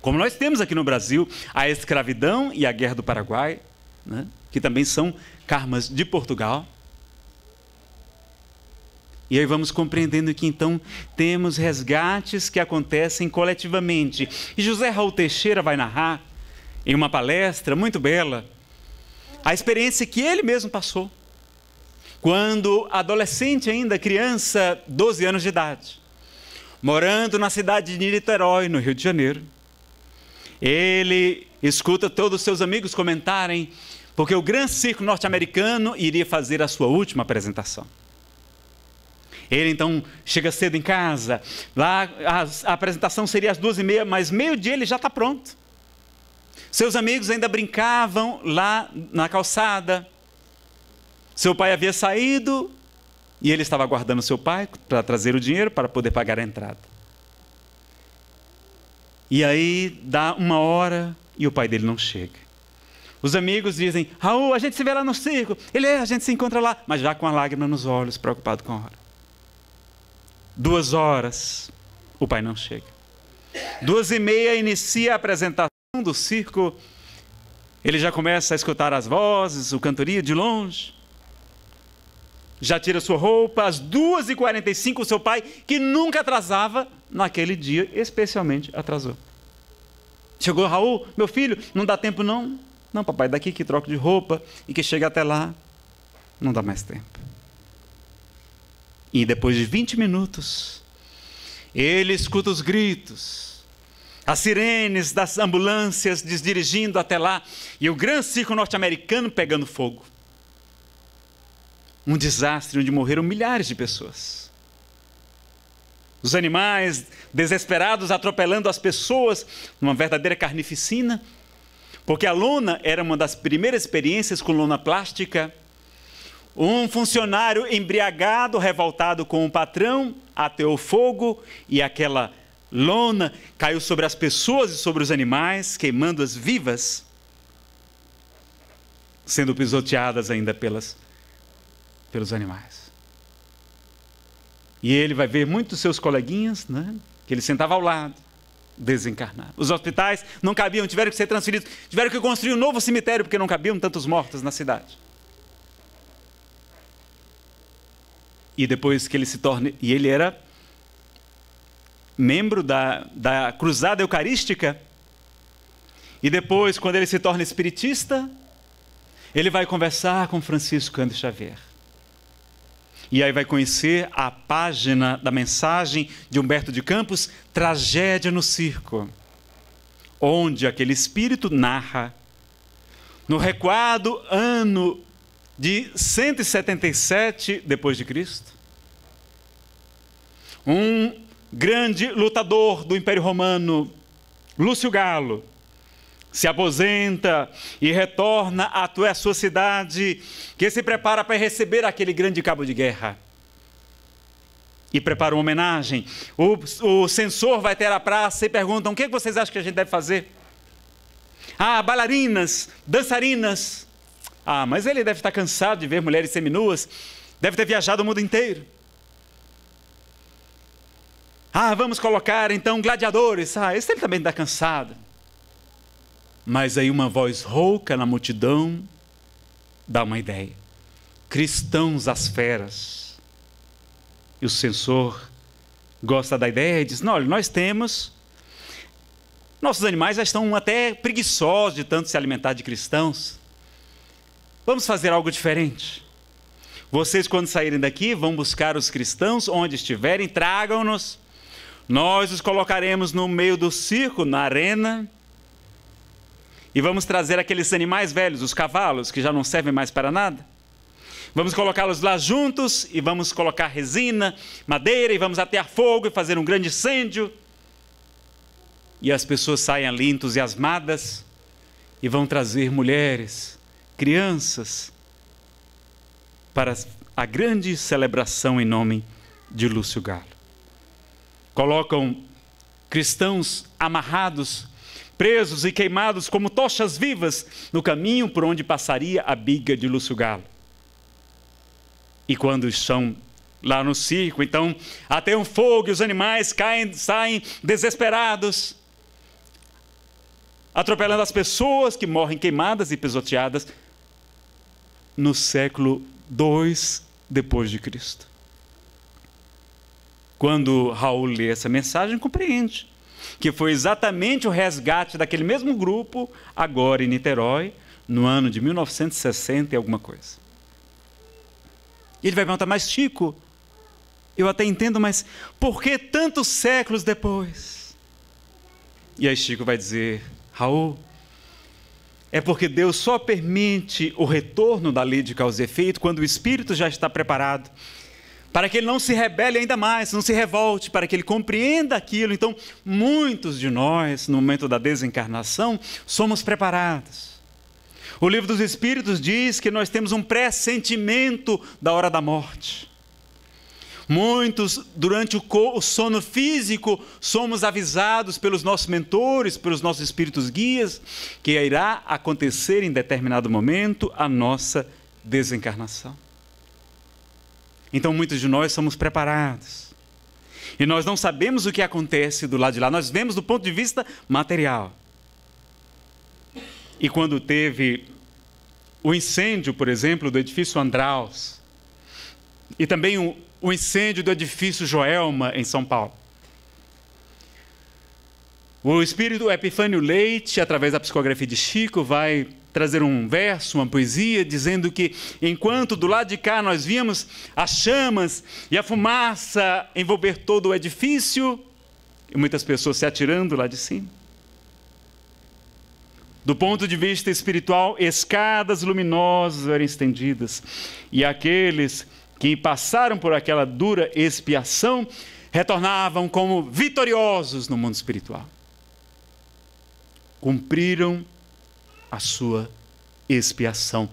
Como nós temos aqui no Brasil a escravidão e a guerra do Paraguai, né? que também são karmas de Portugal. E aí vamos compreendendo que então temos resgates que acontecem coletivamente. E José Raul Teixeira vai narrar em uma palestra muito bela a experiência que ele mesmo passou quando adolescente ainda, criança, 12 anos de idade, morando na cidade de Niterói, no Rio de Janeiro ele escuta todos os seus amigos comentarem, porque o grande Circo norte-americano iria fazer a sua última apresentação. Ele então chega cedo em casa, lá a, a apresentação seria às duas e meia, mas meio-dia ele já está pronto. Seus amigos ainda brincavam lá na calçada. Seu pai havia saído e ele estava aguardando seu pai para trazer o dinheiro para poder pagar a entrada. E aí dá uma hora e o pai dele não chega. Os amigos dizem: Raul, a gente se vê lá no circo. Ele é, a gente se encontra lá, mas já com a lágrima nos olhos, preocupado com a hora. Duas horas, o pai não chega. Duas e meia inicia a apresentação do circo. Ele já começa a escutar as vozes, o cantoria de longe já tira sua roupa, às 2h45 seu pai, que nunca atrasava, naquele dia especialmente atrasou. Chegou Raul, meu filho, não dá tempo não. Não, papai, daqui que troco de roupa e que chega até lá, não dá mais tempo. E depois de 20 minutos, ele escuta os gritos, as sirenes das ambulâncias dirigindo até lá e o Gran Circo norte-americano pegando fogo um desastre onde morreram milhares de pessoas. Os animais desesperados atropelando as pessoas numa verdadeira carnificina, porque a lona era uma das primeiras experiências com lona plástica. Um funcionário embriagado, revoltado com o patrão, ateou fogo e aquela lona caiu sobre as pessoas e sobre os animais, queimando-as vivas, sendo pisoteadas ainda pelas pelos animais. E ele vai ver muitos seus coleguinhas, né, que ele sentava ao lado, desencarnados. Os hospitais não cabiam, tiveram que ser transferidos, tiveram que construir um novo cemitério porque não cabiam tantos mortos na cidade. E depois que ele se torna, E ele era membro da, da Cruzada Eucarística. E depois, quando ele se torna espiritista, ele vai conversar com Francisco Cândido Xavier. E aí vai conhecer a página da mensagem de Humberto de Campos, Tragédia no Circo, onde aquele espírito narra. No recuado ano de 177 depois de Cristo, um grande lutador do Império Romano, Lúcio Galo, se aposenta e retorna à tua sua cidade, que se prepara para receber aquele grande cabo de guerra. E prepara uma homenagem. O, o censor vai ter a praça e perguntam: o é que vocês acham que a gente deve fazer? Ah, bailarinas, dançarinas. Ah, mas ele deve estar cansado de ver mulheres seminuas, deve ter viajado o mundo inteiro. Ah, vamos colocar então gladiadores. Ah, esse ele também está cansado. Mas aí uma voz rouca na multidão dá uma ideia. Cristãos às feras. E o censor gosta da ideia e diz: não, olha, nós temos. Nossos animais já estão até preguiçosos de tanto se alimentar de cristãos. Vamos fazer algo diferente. Vocês, quando saírem daqui, vão buscar os cristãos onde estiverem, tragam-nos. Nós os colocaremos no meio do circo, na arena e vamos trazer aqueles animais velhos, os cavalos, que já não servem mais para nada. Vamos colocá-los lá juntos e vamos colocar resina, madeira e vamos atear fogo e fazer um grande incêndio. E as pessoas saem ali entusiasmadas e vão trazer mulheres, crianças, para a grande celebração em nome de Lúcio Galo. Colocam cristãos amarrados presos e queimados como tochas vivas no caminho por onde passaria a biga de Lúcio Galo. E quando estão lá no circo, então até um fogo e os animais caem, saem desesperados, atropelando as pessoas que morrem queimadas e pisoteadas no século II depois de Cristo. Quando Raul lê essa mensagem, compreende que foi exatamente o resgate daquele mesmo grupo, agora em Niterói, no ano de 1960 e alguma coisa. E ele vai perguntar, mas Chico, eu até entendo, mas por que tantos séculos depois? E aí Chico vai dizer, Raul, é porque Deus só permite o retorno da lei de causa e efeito quando o espírito já está preparado para que ele não se rebele ainda mais, não se revolte, para que ele compreenda aquilo. Então, muitos de nós, no momento da desencarnação, somos preparados. O livro dos Espíritos diz que nós temos um pressentimento da hora da morte. Muitos, durante o sono físico, somos avisados pelos nossos mentores, pelos nossos espíritos guias, que irá acontecer em determinado momento a nossa desencarnação. Então muitos de nós somos preparados. E nós não sabemos o que acontece do lado de lá, nós vemos do ponto de vista material. E quando teve o incêndio, por exemplo, do edifício Andraus, e também o, o incêndio do edifício Joelma, em São Paulo. O espírito Epifânio Leite, através da psicografia de Chico, vai trazer um verso, uma poesia, dizendo que enquanto do lado de cá nós víamos as chamas e a fumaça envolver todo o edifício, e muitas pessoas se atirando lá de cima. Do ponto de vista espiritual, escadas luminosas eram estendidas, e aqueles que passaram por aquela dura expiação retornavam como vitoriosos no mundo espiritual. Cumpriram a sua expiação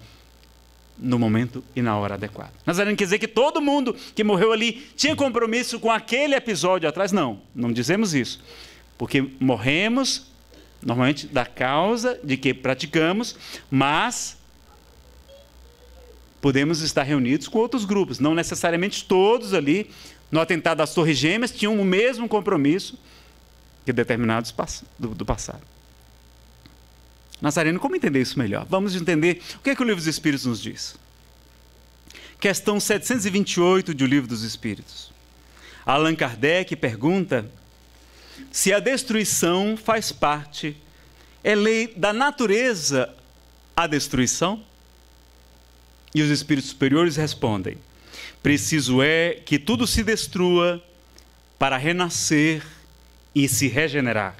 no momento e na hora adequada. Nazareno quer dizer que todo mundo que morreu ali tinha compromisso com aquele episódio atrás? Não, não dizemos isso. Porque morremos, normalmente, da causa de que praticamos, mas podemos estar reunidos com outros grupos. Não necessariamente todos ali, no atentado às Torres Gêmeas, tinham o mesmo compromisso que determinados do passado. Nazareno, como entender isso melhor? Vamos entender o que é que o Livro dos Espíritos nos diz. Questão 728 do Livro dos Espíritos. Allan Kardec pergunta se a destruição faz parte, é lei da natureza a destruição? E os espíritos superiores respondem: preciso é que tudo se destrua para renascer e se regenerar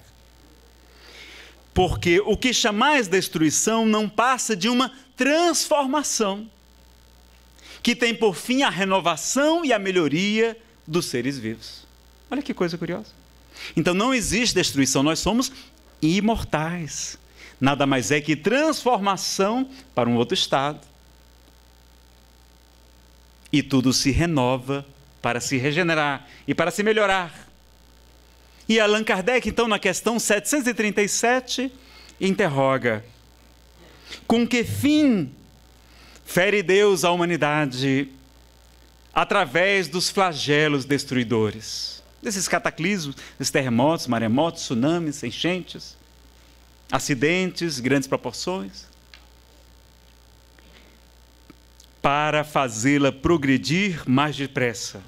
porque o que chamais destruição não passa de uma transformação que tem por fim a renovação e a melhoria dos seres vivos. Olha que coisa curiosa. Então não existe destruição, nós somos imortais. Nada mais é que transformação para um outro estado. E tudo se renova para se regenerar e para se melhorar. E Allan Kardec, então, na questão 737, interroga: com que fim fere Deus a humanidade através dos flagelos destruidores? Desses cataclismos, desses terremotos, maremotos, tsunamis, enchentes, acidentes, grandes proporções. Para fazê-la progredir mais depressa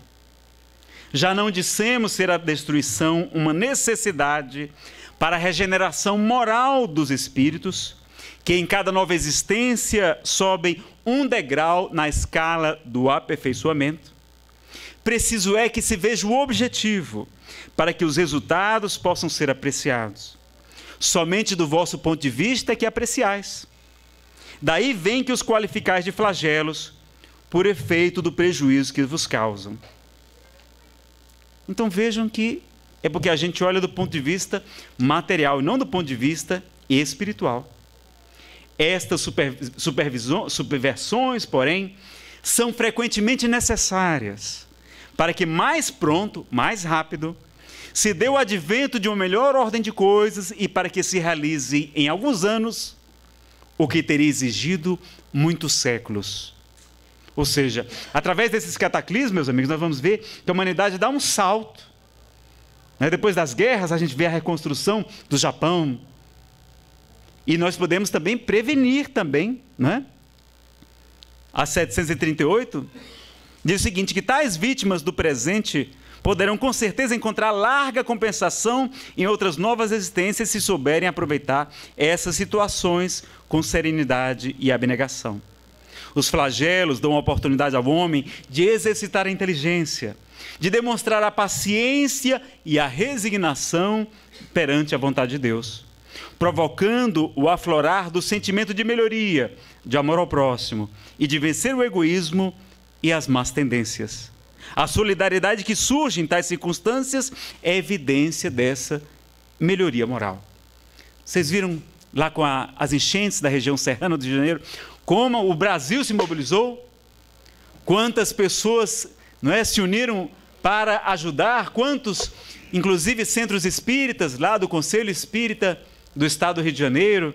já não dissemos ser a destruição uma necessidade para a regeneração moral dos espíritos, que em cada nova existência sobem um degrau na escala do aperfeiçoamento? Preciso é que se veja o objetivo para que os resultados possam ser apreciados. Somente do vosso ponto de vista é que apreciais. Daí vem que os qualificais de flagelos, por efeito do prejuízo que vos causam. Então vejam que é porque a gente olha do ponto de vista material e não do ponto de vista espiritual. Estas subversões, porém, são frequentemente necessárias para que mais pronto, mais rápido, se dê o advento de uma melhor ordem de coisas e para que se realize em alguns anos o que teria exigido muitos séculos ou seja, através desses cataclismos, meus amigos, nós vamos ver que a humanidade dá um salto. Né? Depois das guerras, a gente vê a reconstrução do Japão. E nós podemos também prevenir também, né? A 738 diz o seguinte, que tais vítimas do presente poderão com certeza encontrar larga compensação em outras novas existências se souberem aproveitar essas situações com serenidade e abnegação. Os flagelos dão oportunidade ao homem de exercitar a inteligência, de demonstrar a paciência e a resignação perante a vontade de Deus, provocando o aflorar do sentimento de melhoria, de amor ao próximo e de vencer o egoísmo e as más tendências. A solidariedade que surge em tais circunstâncias é evidência dessa melhoria moral. Vocês viram lá com a, as enchentes da região serrana do Rio de Janeiro, como o Brasil se mobilizou, quantas pessoas não é, se uniram para ajudar, quantos, inclusive, centros espíritas lá do Conselho Espírita do Estado do Rio de Janeiro,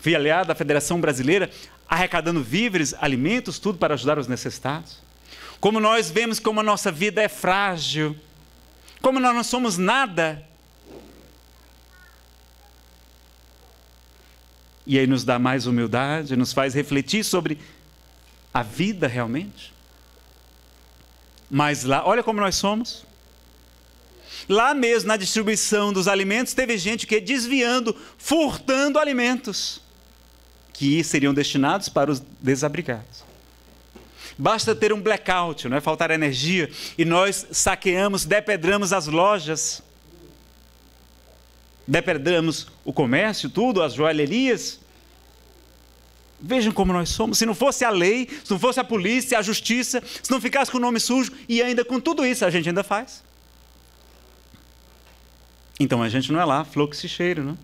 fui aliado à Federação Brasileira, arrecadando víveres, alimentos, tudo para ajudar os necessitados. Como nós vemos como a nossa vida é frágil, como nós não somos nada E aí nos dá mais humildade, nos faz refletir sobre a vida realmente. Mas lá, olha como nós somos. Lá mesmo, na distribuição dos alimentos, teve gente que desviando, furtando alimentos que seriam destinados para os desabrigados. Basta ter um blackout, não é? faltar energia, e nós saqueamos, depedramos as lojas depredamos o comércio, tudo, as joalherias. Vejam como nós somos. Se não fosse a lei, se não fosse a polícia, a justiça, se não ficasse com o nome sujo, e ainda com tudo isso a gente ainda faz. Então a gente não é lá, flor que se cheira, não? Né?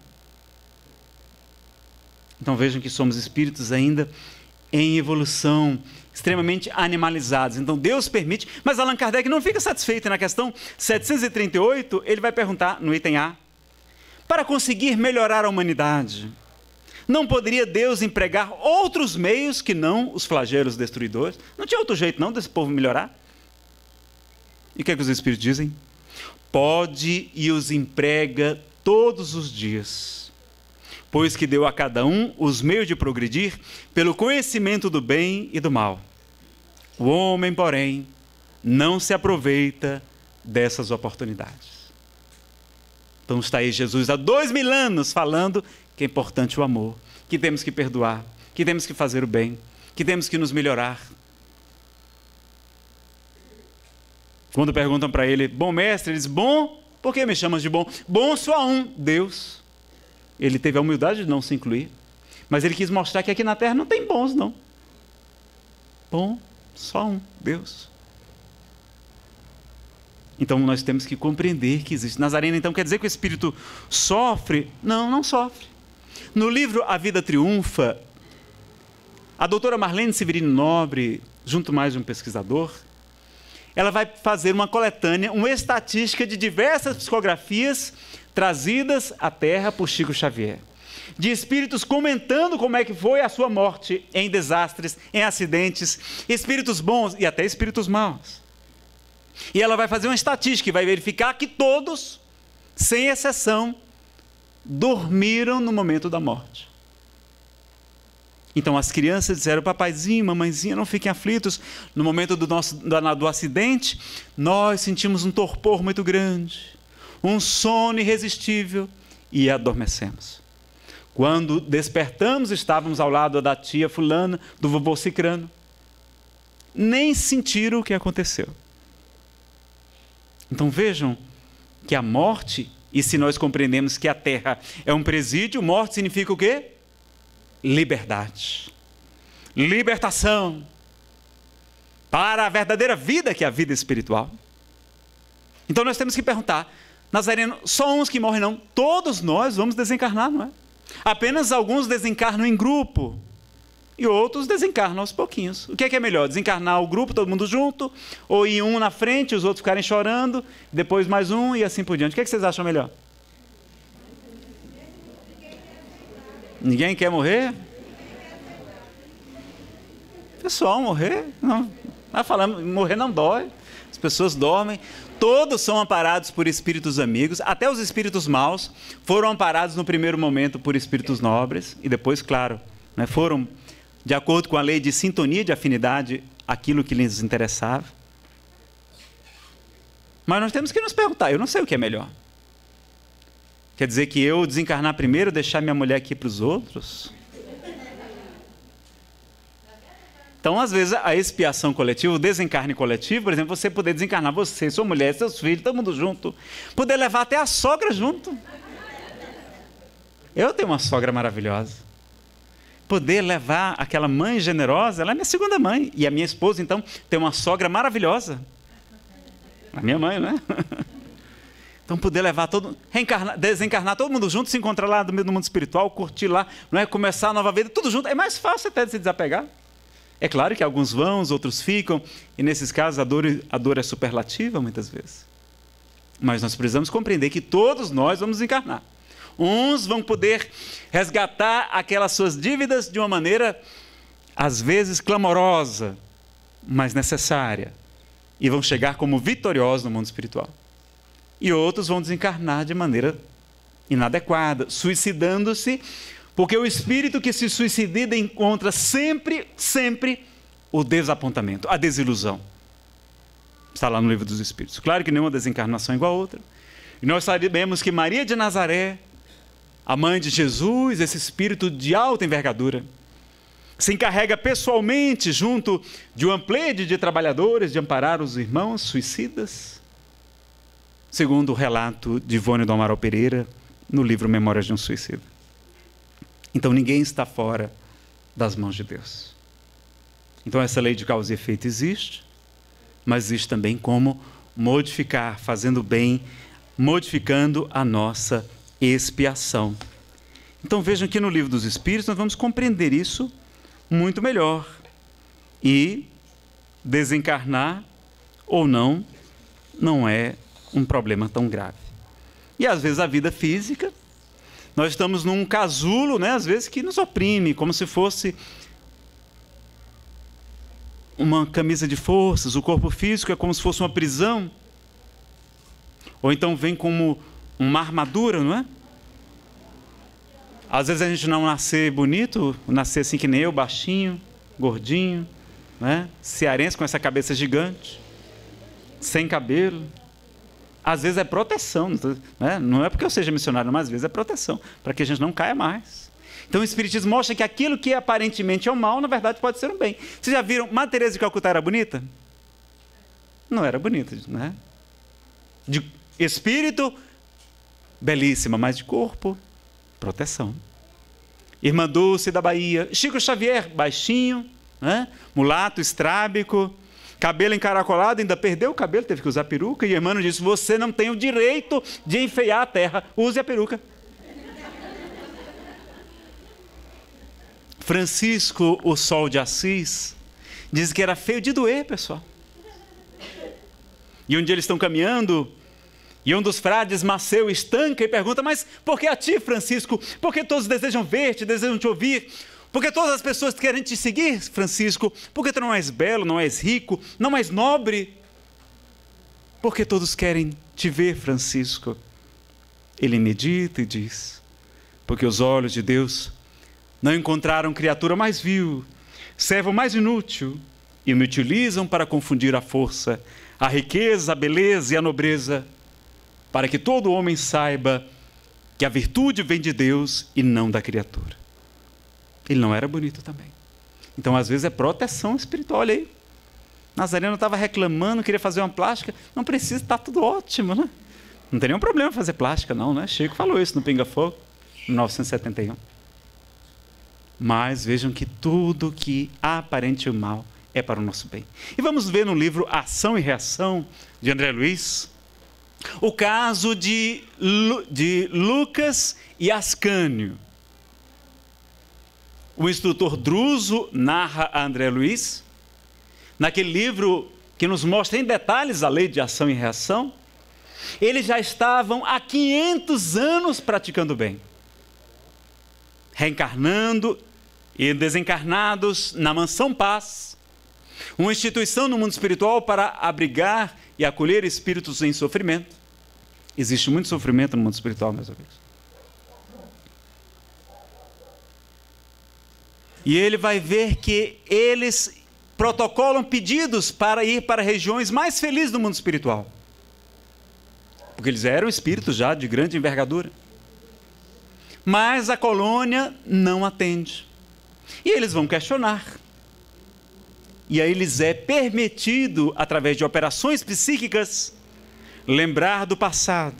Então vejam que somos espíritos ainda em evolução, extremamente animalizados. Então Deus permite, mas Allan Kardec não fica satisfeito na questão 738, ele vai perguntar no item A para conseguir melhorar a humanidade. Não poderia Deus empregar outros meios que não os flagelos destruidores? Não tinha outro jeito não desse povo melhorar? E o que, é que os Espíritos dizem? Pode e os emprega todos os dias, pois que deu a cada um os meios de progredir pelo conhecimento do bem e do mal. O homem, porém, não se aproveita dessas oportunidades. Então está aí Jesus há dois mil anos falando que é importante o amor, que temos que perdoar, que temos que fazer o bem, que temos que nos melhorar. Quando perguntam para ele, bom mestre, ele diz, bom, por que me chamas de bom? Bom só um, Deus. Ele teve a humildade de não se incluir, mas ele quis mostrar que aqui na terra não tem bons, não. Bom, só um, Deus. Então nós temos que compreender que existe Nazareno. Então quer dizer que o espírito sofre? Não, não sofre. No livro A Vida Triunfa, a doutora Marlene Severino Nobre, junto mais de um pesquisador, ela vai fazer uma coletânea, uma estatística de diversas psicografias trazidas à Terra por Chico Xavier. De espíritos comentando como é que foi a sua morte em desastres, em acidentes, espíritos bons e até espíritos maus. E ela vai fazer uma estatística e vai verificar que todos, sem exceção, dormiram no momento da morte. Então as crianças disseram: Papaizinho, mamãezinha, não fiquem aflitos. No momento do, nosso, do, do acidente, nós sentimos um torpor muito grande, um sono irresistível e adormecemos. Quando despertamos, estávamos ao lado da tia Fulana, do vovô Cicrano. Nem sentiram o que aconteceu. Então vejam que a morte, e se nós compreendemos que a terra é um presídio, morte significa o quê? Liberdade. Libertação para a verdadeira vida, que é a vida espiritual. Então nós temos que perguntar: Nazareno, só uns que morrem, não? Todos nós vamos desencarnar, não é? Apenas alguns desencarnam em grupo e outros desencarnam aos pouquinhos. O que é, que é melhor? Desencarnar o grupo, todo mundo junto, ou ir um na frente, os outros ficarem chorando, depois mais um e assim por diante. O que, é que vocês acham melhor? Ninguém quer morrer? Pessoal, morrer? Não. Nós falamos, morrer não dói. As pessoas dormem. Todos são amparados por espíritos amigos. Até os espíritos maus foram amparados no primeiro momento por espíritos nobres. E depois, claro, né, foram de acordo com a lei de sintonia de afinidade, aquilo que lhes interessava. Mas nós temos que nos perguntar: eu não sei o que é melhor. Quer dizer que eu desencarnar primeiro, deixar minha mulher aqui para os outros? Então, às vezes, a expiação coletiva, o desencarne coletivo, por exemplo, você poder desencarnar você, sua mulher, seus filhos, todo mundo junto. Poder levar até a sogra junto. Eu tenho uma sogra maravilhosa poder levar aquela mãe generosa, ela é minha segunda mãe. E a minha esposa, então, tem uma sogra maravilhosa. A minha mãe, né? Então, poder levar todo desencarnar todo mundo junto, se encontrar lá no mundo espiritual, curtir lá, não é? Começar a nova vida, tudo junto. É mais fácil até de se desapegar. É claro que alguns vão, os outros ficam, e nesses casos a dor, a dor é superlativa muitas vezes. Mas nós precisamos compreender que todos nós vamos encarnar. Uns vão poder resgatar aquelas suas dívidas de uma maneira, às vezes, clamorosa, mas necessária. E vão chegar como vitoriosos no mundo espiritual. E outros vão desencarnar de maneira inadequada, suicidando-se, porque o espírito que se suicida encontra sempre, sempre o desapontamento, a desilusão. Está lá no livro dos Espíritos. Claro que nenhuma desencarnação é igual a outra. E nós sabemos que Maria de Nazaré a mãe de Jesus, esse espírito de alta envergadura, se encarrega pessoalmente, junto de uma plede de trabalhadores, de amparar os irmãos suicidas. Segundo o relato de Ivone do Amaral Pereira, no livro Memórias de um Suicida. Então ninguém está fora das mãos de Deus. Então essa lei de causa e efeito existe, mas existe também como modificar, fazendo bem, modificando a nossa expiação. Então vejam que no livro dos Espíritos nós vamos compreender isso muito melhor e desencarnar ou não não é um problema tão grave. E às vezes a vida física, nós estamos num casulo, né, às vezes que nos oprime, como se fosse uma camisa de forças, o corpo físico é como se fosse uma prisão. Ou então vem como uma armadura, não é? Às vezes a gente não nascer bonito, nascer assim que nem eu, baixinho, gordinho, né? cearense com essa cabeça gigante, sem cabelo. Às vezes é proteção, né? não é porque eu seja missionário, mas às vezes é proteção, para que a gente não caia mais. Então o Espiritismo mostra que aquilo que aparentemente é um mal, na verdade pode ser um bem. Vocês já viram, Madre Teresa de Calcutá era bonita? Não era bonita, né? De espírito belíssima, mas de corpo, proteção. Irmã Dulce da Bahia, Chico Xavier, baixinho, né? mulato, estrábico, cabelo encaracolado, ainda perdeu o cabelo, teve que usar peruca, e o irmão disse: Você não tem o direito de enfeiar a terra, use a peruca. Francisco, o sol de Assis, diz que era feio de doer, pessoal. E onde eles estão caminhando, e um dos frades, Maceu, estanca e pergunta: Mas por que a ti, Francisco? Por que todos desejam ver-te, desejam te ouvir? Porque todas as pessoas querem te seguir, Francisco? Porque tu não és belo, não és rico, não és nobre? Porque todos querem te ver, Francisco? Ele medita e diz: Porque os olhos de Deus não encontraram criatura mais vil, servo mais inútil, e me utilizam para confundir a força, a riqueza, a beleza e a nobreza para que todo homem saiba que a virtude vem de Deus e não da criatura. Ele não era bonito também. Então, às vezes, é proteção espiritual. Olha aí. Nazareno estava reclamando, queria fazer uma plástica. Não precisa, está tudo ótimo, né? Não tem nenhum problema fazer plástica, não, né? Chico falou isso no Pinga Fogo, em 1971. Mas vejam que tudo que aparente o mal é para o nosso bem. E vamos ver no livro Ação e Reação, de André Luiz, o caso de, Lu, de Lucas e Ascânio. O instrutor Druso narra a André Luiz, naquele livro que nos mostra em detalhes a lei de ação e reação, eles já estavam há 500 anos praticando bem, reencarnando e desencarnados na Mansão Paz, uma instituição no mundo espiritual para abrigar e acolher espíritos em sofrimento. Existe muito sofrimento no mundo espiritual, meus amigos. E ele vai ver que eles protocolam pedidos para ir para regiões mais felizes do mundo espiritual. Porque eles eram espíritos já de grande envergadura. Mas a colônia não atende. E eles vão questionar. E a eles é permitido, através de operações psíquicas, lembrar do passado.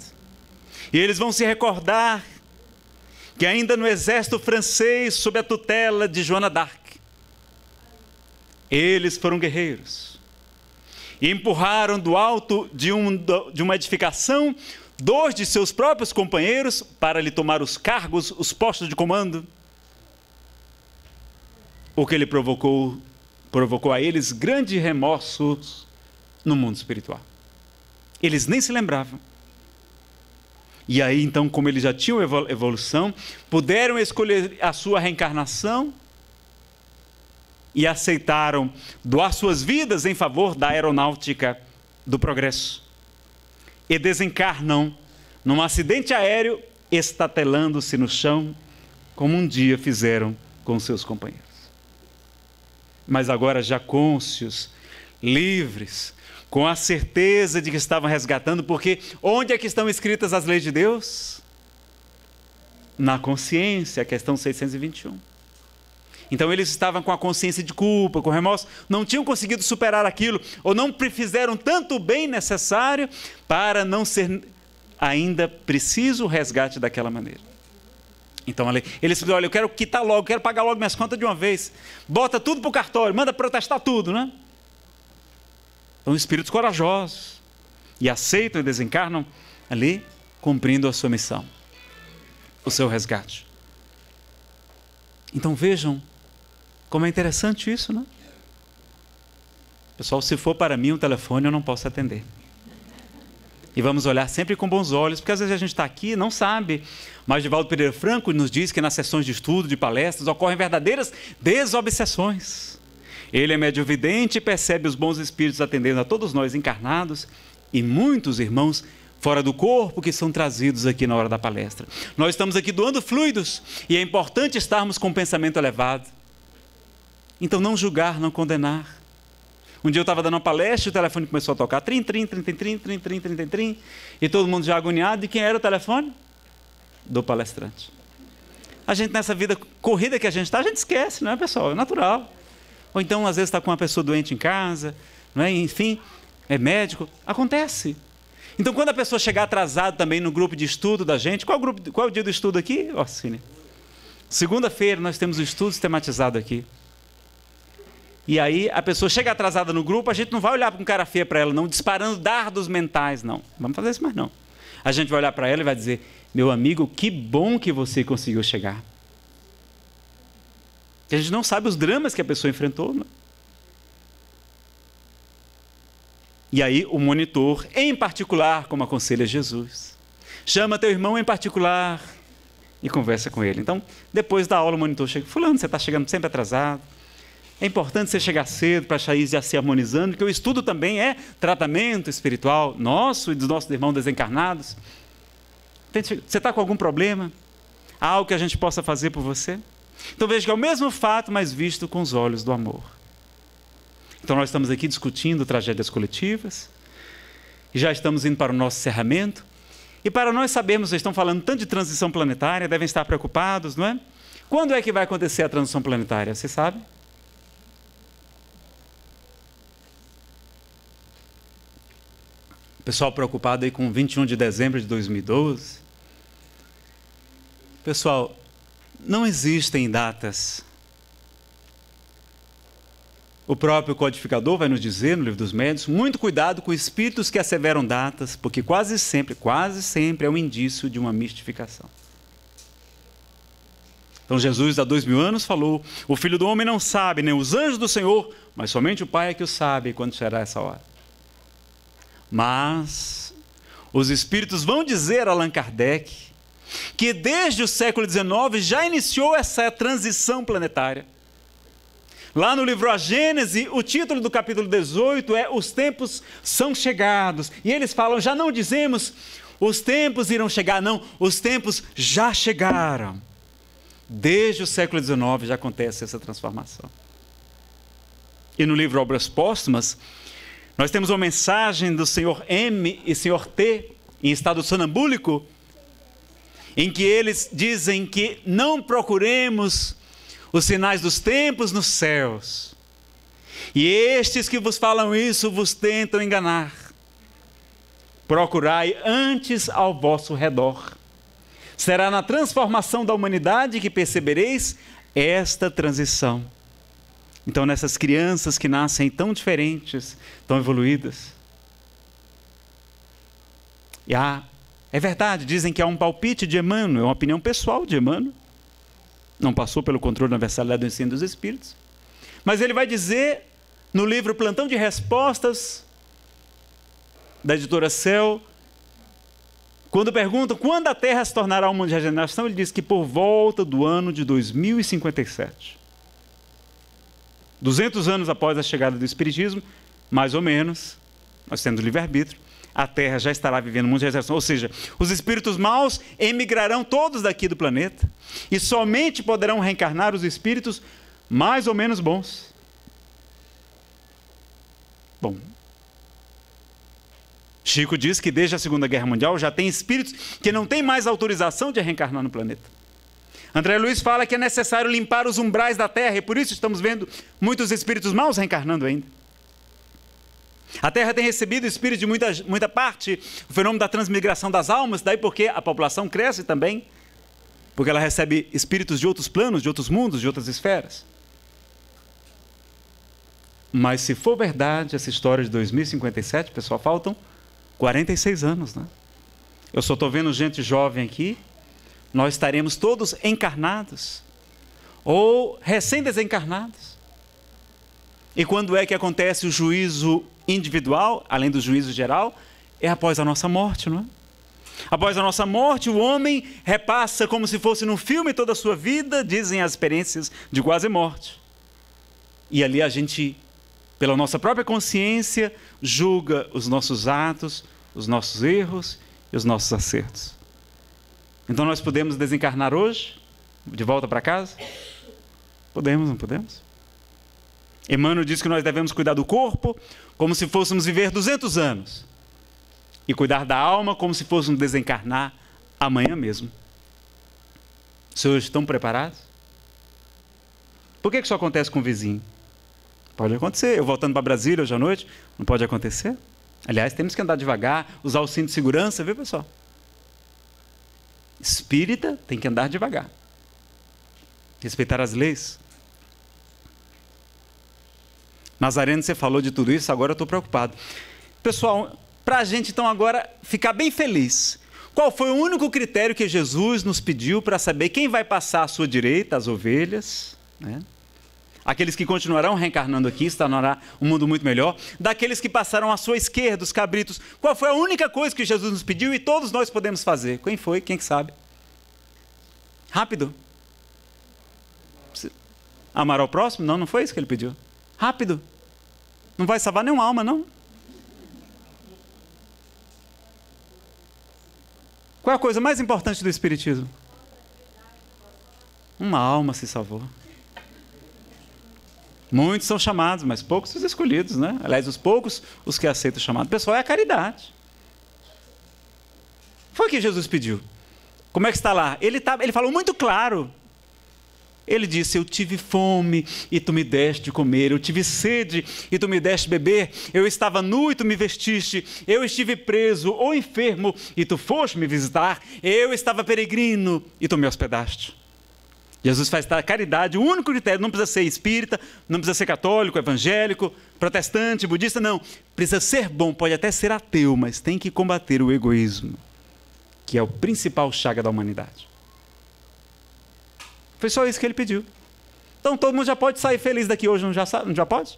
E eles vão se recordar que, ainda no exército francês, sob a tutela de Joana d'Arc, eles foram guerreiros e empurraram do alto de, um, de uma edificação dois de seus próprios companheiros para lhe tomar os cargos, os postos de comando. O que ele provocou provocou a eles grande remorso no mundo espiritual. Eles nem se lembravam. E aí, então, como eles já tinham evolução, puderam escolher a sua reencarnação e aceitaram doar suas vidas em favor da aeronáutica do progresso. E desencarnam num acidente aéreo, estatelando-se no chão, como um dia fizeram com seus companheiros mas agora já cônscios, livres, com a certeza de que estavam resgatando, porque onde é que estão escritas as leis de Deus? Na consciência, questão 621. Então eles estavam com a consciência de culpa, com remorso, não tinham conseguido superar aquilo, ou não fizeram tanto bem necessário para não ser ainda preciso o resgate daquela maneira. Então ele, ele disse: olha, eu quero quitar logo, quero pagar logo minhas contas de uma vez. Bota tudo para o cartório, manda protestar tudo, né? então, espíritos corajosos e aceitam e desencarnam ali, cumprindo a sua missão, o seu resgate. Então vejam como é interessante isso, né? Pessoal, se for para mim um telefone, eu não posso atender e vamos olhar sempre com bons olhos, porque às vezes a gente está aqui e não sabe. Mas Divaldo Pereira Franco nos diz que nas sessões de estudo, de palestras, ocorrem verdadeiras desobsessões. Ele é médio vidente e percebe os bons espíritos atendendo a todos nós encarnados e muitos irmãos fora do corpo que são trazidos aqui na hora da palestra. Nós estamos aqui doando fluidos e é importante estarmos com o pensamento elevado. Então, não julgar, não condenar. Um dia eu estava dando uma palestra, o telefone começou a tocar. Trim, trim, trim, trim, trim, trim, trim, trim, trim, trim. E todo mundo já agoniado. E quem era o telefone? Do palestrante. A gente, nessa vida corrida que a gente está, a gente esquece, não é, pessoal? É natural. Ou então, às vezes, está com uma pessoa doente em casa, não é? enfim, é médico. Acontece. Então, quando a pessoa chegar atrasada também no grupo de estudo da gente, qual, grupo, qual é o dia do estudo aqui, Orsini? Segunda-feira nós temos o um estudo sistematizado aqui. E aí a pessoa chega atrasada no grupo, a gente não vai olhar para um cara feio para ela, não, disparando dardos mentais, não. Vamos fazer isso mais não. A gente vai olhar para ela e vai dizer: meu amigo, que bom que você conseguiu chegar. Porque a gente não sabe os dramas que a pessoa enfrentou. Não. Né? E aí o monitor, em particular, como aconselha Jesus, chama teu irmão em particular e conversa com ele. Então, depois da aula, o monitor chega: Fulano, você está chegando sempre atrasado é importante você chegar cedo para a Chaiz já se harmonizando, porque o estudo também é tratamento espiritual nosso e dos nossos irmãos desencarnados. Você está com algum problema? Há algo que a gente possa fazer por você? Então veja que é o mesmo fato, mas visto com os olhos do amor. Então nós estamos aqui discutindo tragédias coletivas, e já estamos indo para o nosso encerramento. E para nós sabermos, vocês estão falando tanto de transição planetária, devem estar preocupados, não é? Quando é que vai acontecer a transição planetária? Você sabe? O pessoal preocupado aí com 21 de dezembro de 2012. Pessoal, não existem datas. O próprio codificador vai nos dizer no livro dos médios, muito cuidado com espíritos que asseveram datas, porque quase sempre, quase sempre é um indício de uma mistificação. Então Jesus há dois mil anos falou: o Filho do Homem não sabe, nem os anjos do Senhor, mas somente o Pai é que o sabe quando será essa hora. Mas os espíritos vão dizer a Allan Kardec que desde o século XIX já iniciou essa transição planetária. Lá no livro A Gênese, o título do capítulo 18 é Os Tempos São Chegados. E eles falam: já não dizemos os tempos irão chegar, não, os tempos já chegaram. Desde o século XIX já acontece essa transformação. E no livro Obras Póstumas, nós temos uma mensagem do senhor M e senhor T em estado sonambúlico, em que eles dizem que não procuremos os sinais dos tempos nos céus. E estes que vos falam isso vos tentam enganar. Procurai antes ao vosso redor. Será na transformação da humanidade que percebereis esta transição. Então, nessas crianças que nascem tão diferentes, tão evoluídas. E há, é verdade, dizem que há um palpite de Emmanuel, é uma opinião pessoal de Emmanuel. Não passou pelo controle da universalidade do ensino dos espíritos. Mas ele vai dizer no livro Plantão de Respostas, da editora Céu, quando perguntam quando a Terra se tornará um mundo de regeneração, ele diz que por volta do ano de 2057. 200 anos após a chegada do Espiritismo, mais ou menos, nós temos livre-arbítrio, a Terra já estará vivendo um mundo de recepção. Ou seja, os espíritos maus emigrarão todos daqui do planeta e somente poderão reencarnar os espíritos mais ou menos bons. Bom, Chico diz que desde a Segunda Guerra Mundial já tem espíritos que não têm mais autorização de reencarnar no planeta. André Luiz fala que é necessário limpar os umbrais da terra, e por isso estamos vendo muitos espíritos maus reencarnando ainda. A terra tem recebido espíritos de muita, muita parte, o fenômeno da transmigração das almas, daí porque a população cresce também, porque ela recebe espíritos de outros planos, de outros mundos, de outras esferas. Mas se for verdade essa história de 2057, pessoal, faltam 46 anos, né? Eu só estou vendo gente jovem aqui nós estaremos todos encarnados ou recém-desencarnados. E quando é que acontece o juízo individual, além do juízo geral? É após a nossa morte, não é? Após a nossa morte, o homem repassa como se fosse num filme toda a sua vida, dizem as experiências de quase morte. E ali a gente, pela nossa própria consciência, julga os nossos atos, os nossos erros e os nossos acertos. Então nós podemos desencarnar hoje, de volta para casa? Podemos, não podemos? Emmanuel diz que nós devemos cuidar do corpo como se fôssemos viver 200 anos e cuidar da alma como se fôssemos desencarnar amanhã mesmo. Os senhores estão preparados? Por que isso acontece com o vizinho? Pode acontecer. Eu voltando para Brasília hoje à noite, não pode acontecer? Aliás, temos que andar devagar, usar o cinto de segurança, viu, pessoal? Espírita tem que andar devagar. Respeitar as leis. Nazareno, você falou de tudo isso, agora eu estou preocupado. Pessoal, para a gente então agora ficar bem feliz, qual foi o único critério que Jesus nos pediu para saber quem vai passar à sua direita, as ovelhas, né? Aqueles que continuarão reencarnando aqui, se tornará um mundo muito melhor. Daqueles que passaram à sua esquerda, os cabritos. Qual foi a única coisa que Jesus nos pediu e todos nós podemos fazer? Quem foi? Quem é sabe? Rápido. Amar ao próximo? Não, não foi isso que ele pediu. Rápido. Não vai salvar nenhuma alma, não. Qual é a coisa mais importante do Espiritismo? Uma alma se salvou. Muitos são chamados, mas poucos os escolhidos, né? Aliás, os poucos os que aceitam o chamado pessoal é a caridade. Foi o que Jesus pediu. Como é que está lá? Ele, tá, ele falou muito claro. Ele disse: Eu tive fome e tu me deste de comer, eu tive sede e tu me deste beber, eu estava nu e tu me vestiste, eu estive preso ou enfermo e tu foste me visitar, eu estava peregrino e tu me hospedaste. Jesus faz da caridade o único critério, não precisa ser espírita, não precisa ser católico, evangélico, protestante, budista, não. Precisa ser bom, pode até ser ateu, mas tem que combater o egoísmo, que é o principal chaga da humanidade. Foi só isso que ele pediu. Então todo mundo já pode sair feliz daqui hoje, não já, sabe, não já pode?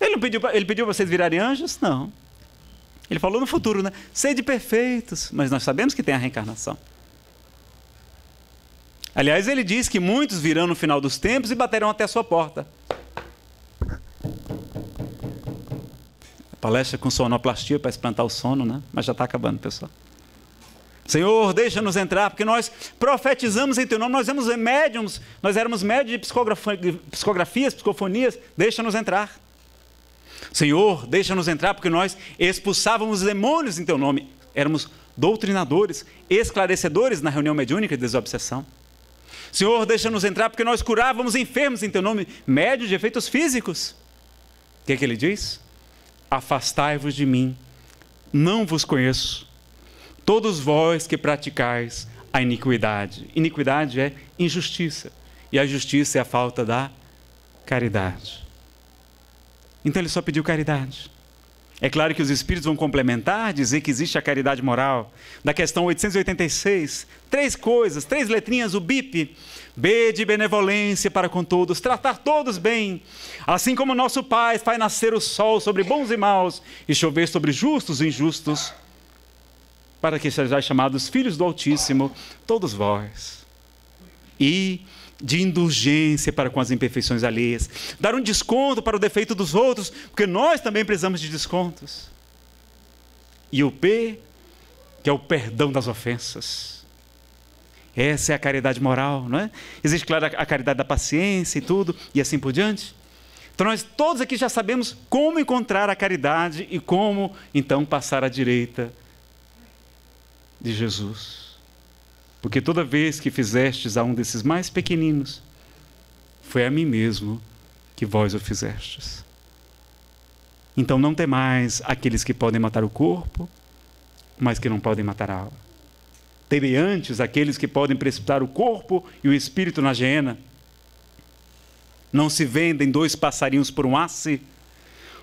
Ele não pediu, ele pediu vocês virarem anjos? Não. Ele falou no futuro, né? Sede perfeitos, mas nós sabemos que tem a reencarnação. Aliás, ele diz que muitos virão no final dos tempos e baterão até a sua porta. A palestra com sonoplastia para espantar o sono, né? Mas já está acabando, pessoal. Senhor, deixa-nos entrar, porque nós profetizamos em teu nome, nós éramos médiums, nós éramos médiums de psicografias, psicofonias, deixa-nos entrar. Senhor, deixa-nos entrar, porque nós expulsávamos demônios em teu nome. Éramos doutrinadores, esclarecedores na reunião mediúnica de desobsessão. Senhor, deixa-nos entrar, porque nós curávamos enfermos em teu nome, médio de efeitos físicos. O que, é que ele diz? Afastai-vos de mim, não vos conheço. Todos vós que praticais a iniquidade. Iniquidade é injustiça, e a justiça é a falta da caridade. Então ele só pediu caridade. É claro que os espíritos vão complementar, dizer que existe a caridade moral. Da questão 886, três coisas, três letrinhas, o BIP. B de benevolência para com todos, tratar todos bem. Assim como nosso Pai faz nascer o sol sobre bons e maus e chover sobre justos e injustos, para que sejais chamados filhos do Altíssimo, todos vós. E de indulgência para com as imperfeições alheias, dar um desconto para o defeito dos outros, porque nós também precisamos de descontos. E o P, que é o perdão das ofensas. Essa é a caridade moral, não é? Existe, claro, a caridade da paciência e tudo, e assim por diante. Então, nós todos aqui já sabemos como encontrar a caridade e como, então, passar à direita de Jesus. Porque toda vez que fizestes a um desses mais pequeninos, foi a mim mesmo que vós o fizestes. Então não temais aqueles que podem matar o corpo, mas que não podem matar a alma. Temei antes aqueles que podem precipitar o corpo e o espírito na hiena. Não se vendem dois passarinhos por um asse.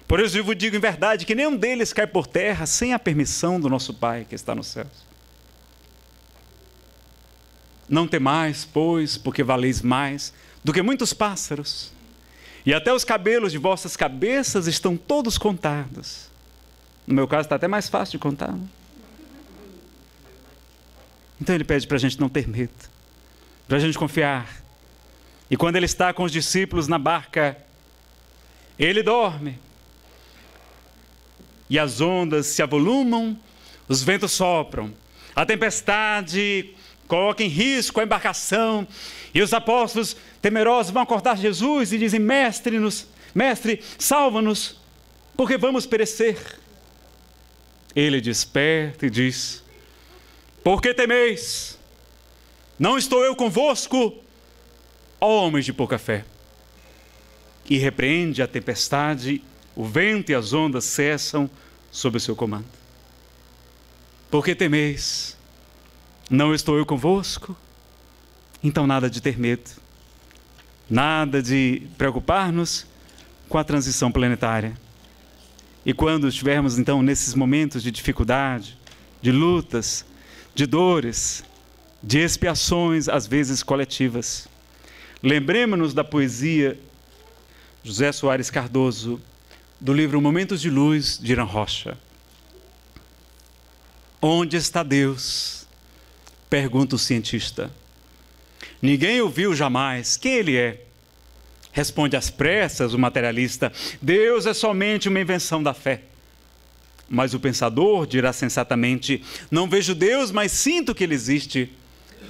Por isso eu digo em verdade que nenhum deles cai por terra sem a permissão do nosso Pai que está nos céus. Não temais, pois, porque valeis mais do que muitos pássaros. E até os cabelos de vossas cabeças estão todos contados. No meu caso, está até mais fácil de contar. Não? Né? Então ele pede para a gente não ter medo, para a gente confiar. E quando ele está com os discípulos na barca, ele dorme. E as ondas se avolumam, os ventos sopram, a tempestade coloca em risco a embarcação. E os apóstolos temerosos vão acordar Jesus e dizem: Mestre, nos, mestre, salva-nos, porque vamos perecer. Ele desperta e diz: Por que temeis? Não estou eu convosco, ó homens de pouca fé. E repreende a tempestade, o vento e as ondas cessam sob o seu comando. Por que temeis? Não estou eu convosco? Então, nada de ter medo, nada de preocupar-nos com a transição planetária. E quando estivermos, então, nesses momentos de dificuldade, de lutas, de dores, de expiações, às vezes coletivas, lembremos-nos da poesia José Soares Cardoso, do livro Momentos de Luz, de Irã Rocha. Onde está Deus? Pergunta o cientista. Ninguém o viu jamais. Quem ele é? Responde às pressas o materialista: Deus é somente uma invenção da fé. Mas o pensador dirá sensatamente: Não vejo Deus, mas sinto que ele existe.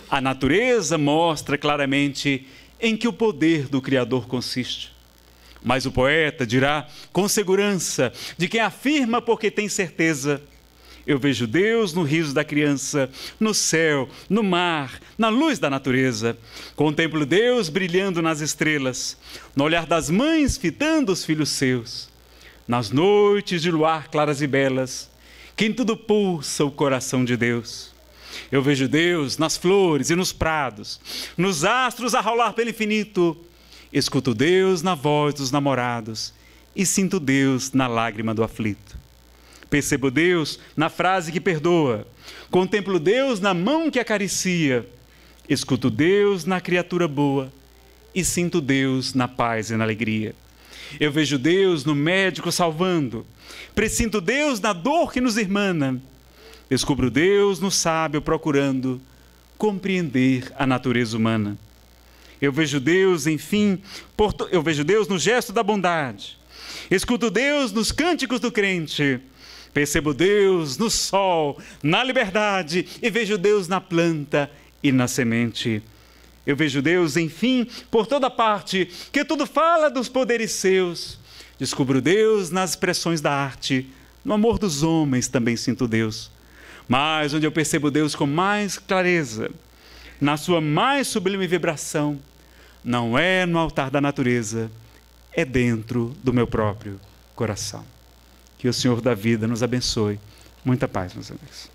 A natureza mostra claramente em que o poder do Criador consiste. Mas o poeta dirá com segurança de quem afirma porque tem certeza eu vejo Deus no riso da criança, no céu, no mar, na luz da natureza. Contemplo Deus brilhando nas estrelas, no olhar das mães fitando os filhos seus, nas noites de luar claras e belas, que em tudo pulsa o coração de Deus. Eu vejo Deus nas flores e nos prados, nos astros a rolar pelo infinito. Escuto Deus na voz dos namorados e sinto Deus na lágrima do aflito. Percebo Deus na frase que perdoa. Contemplo Deus na mão que acaricia. Escuto Deus na criatura boa. E sinto Deus na paz e na alegria. Eu vejo Deus no médico salvando. Presinto Deus na dor que nos irmana. Descubro Deus no sábio procurando compreender a natureza humana. Eu vejo Deus, enfim, eu vejo Deus no gesto da bondade. Escuto Deus nos cânticos do crente Percebo Deus no sol, na liberdade, e vejo Deus na planta e na semente. Eu vejo Deus, enfim, por toda parte, que tudo fala dos poderes seus. Descubro Deus nas expressões da arte. No amor dos homens também sinto Deus. Mas onde eu percebo Deus com mais clareza, na sua mais sublime vibração, não é no altar da natureza, é dentro do meu próprio coração. Que o Senhor da vida nos abençoe. Muita paz, meus amigos.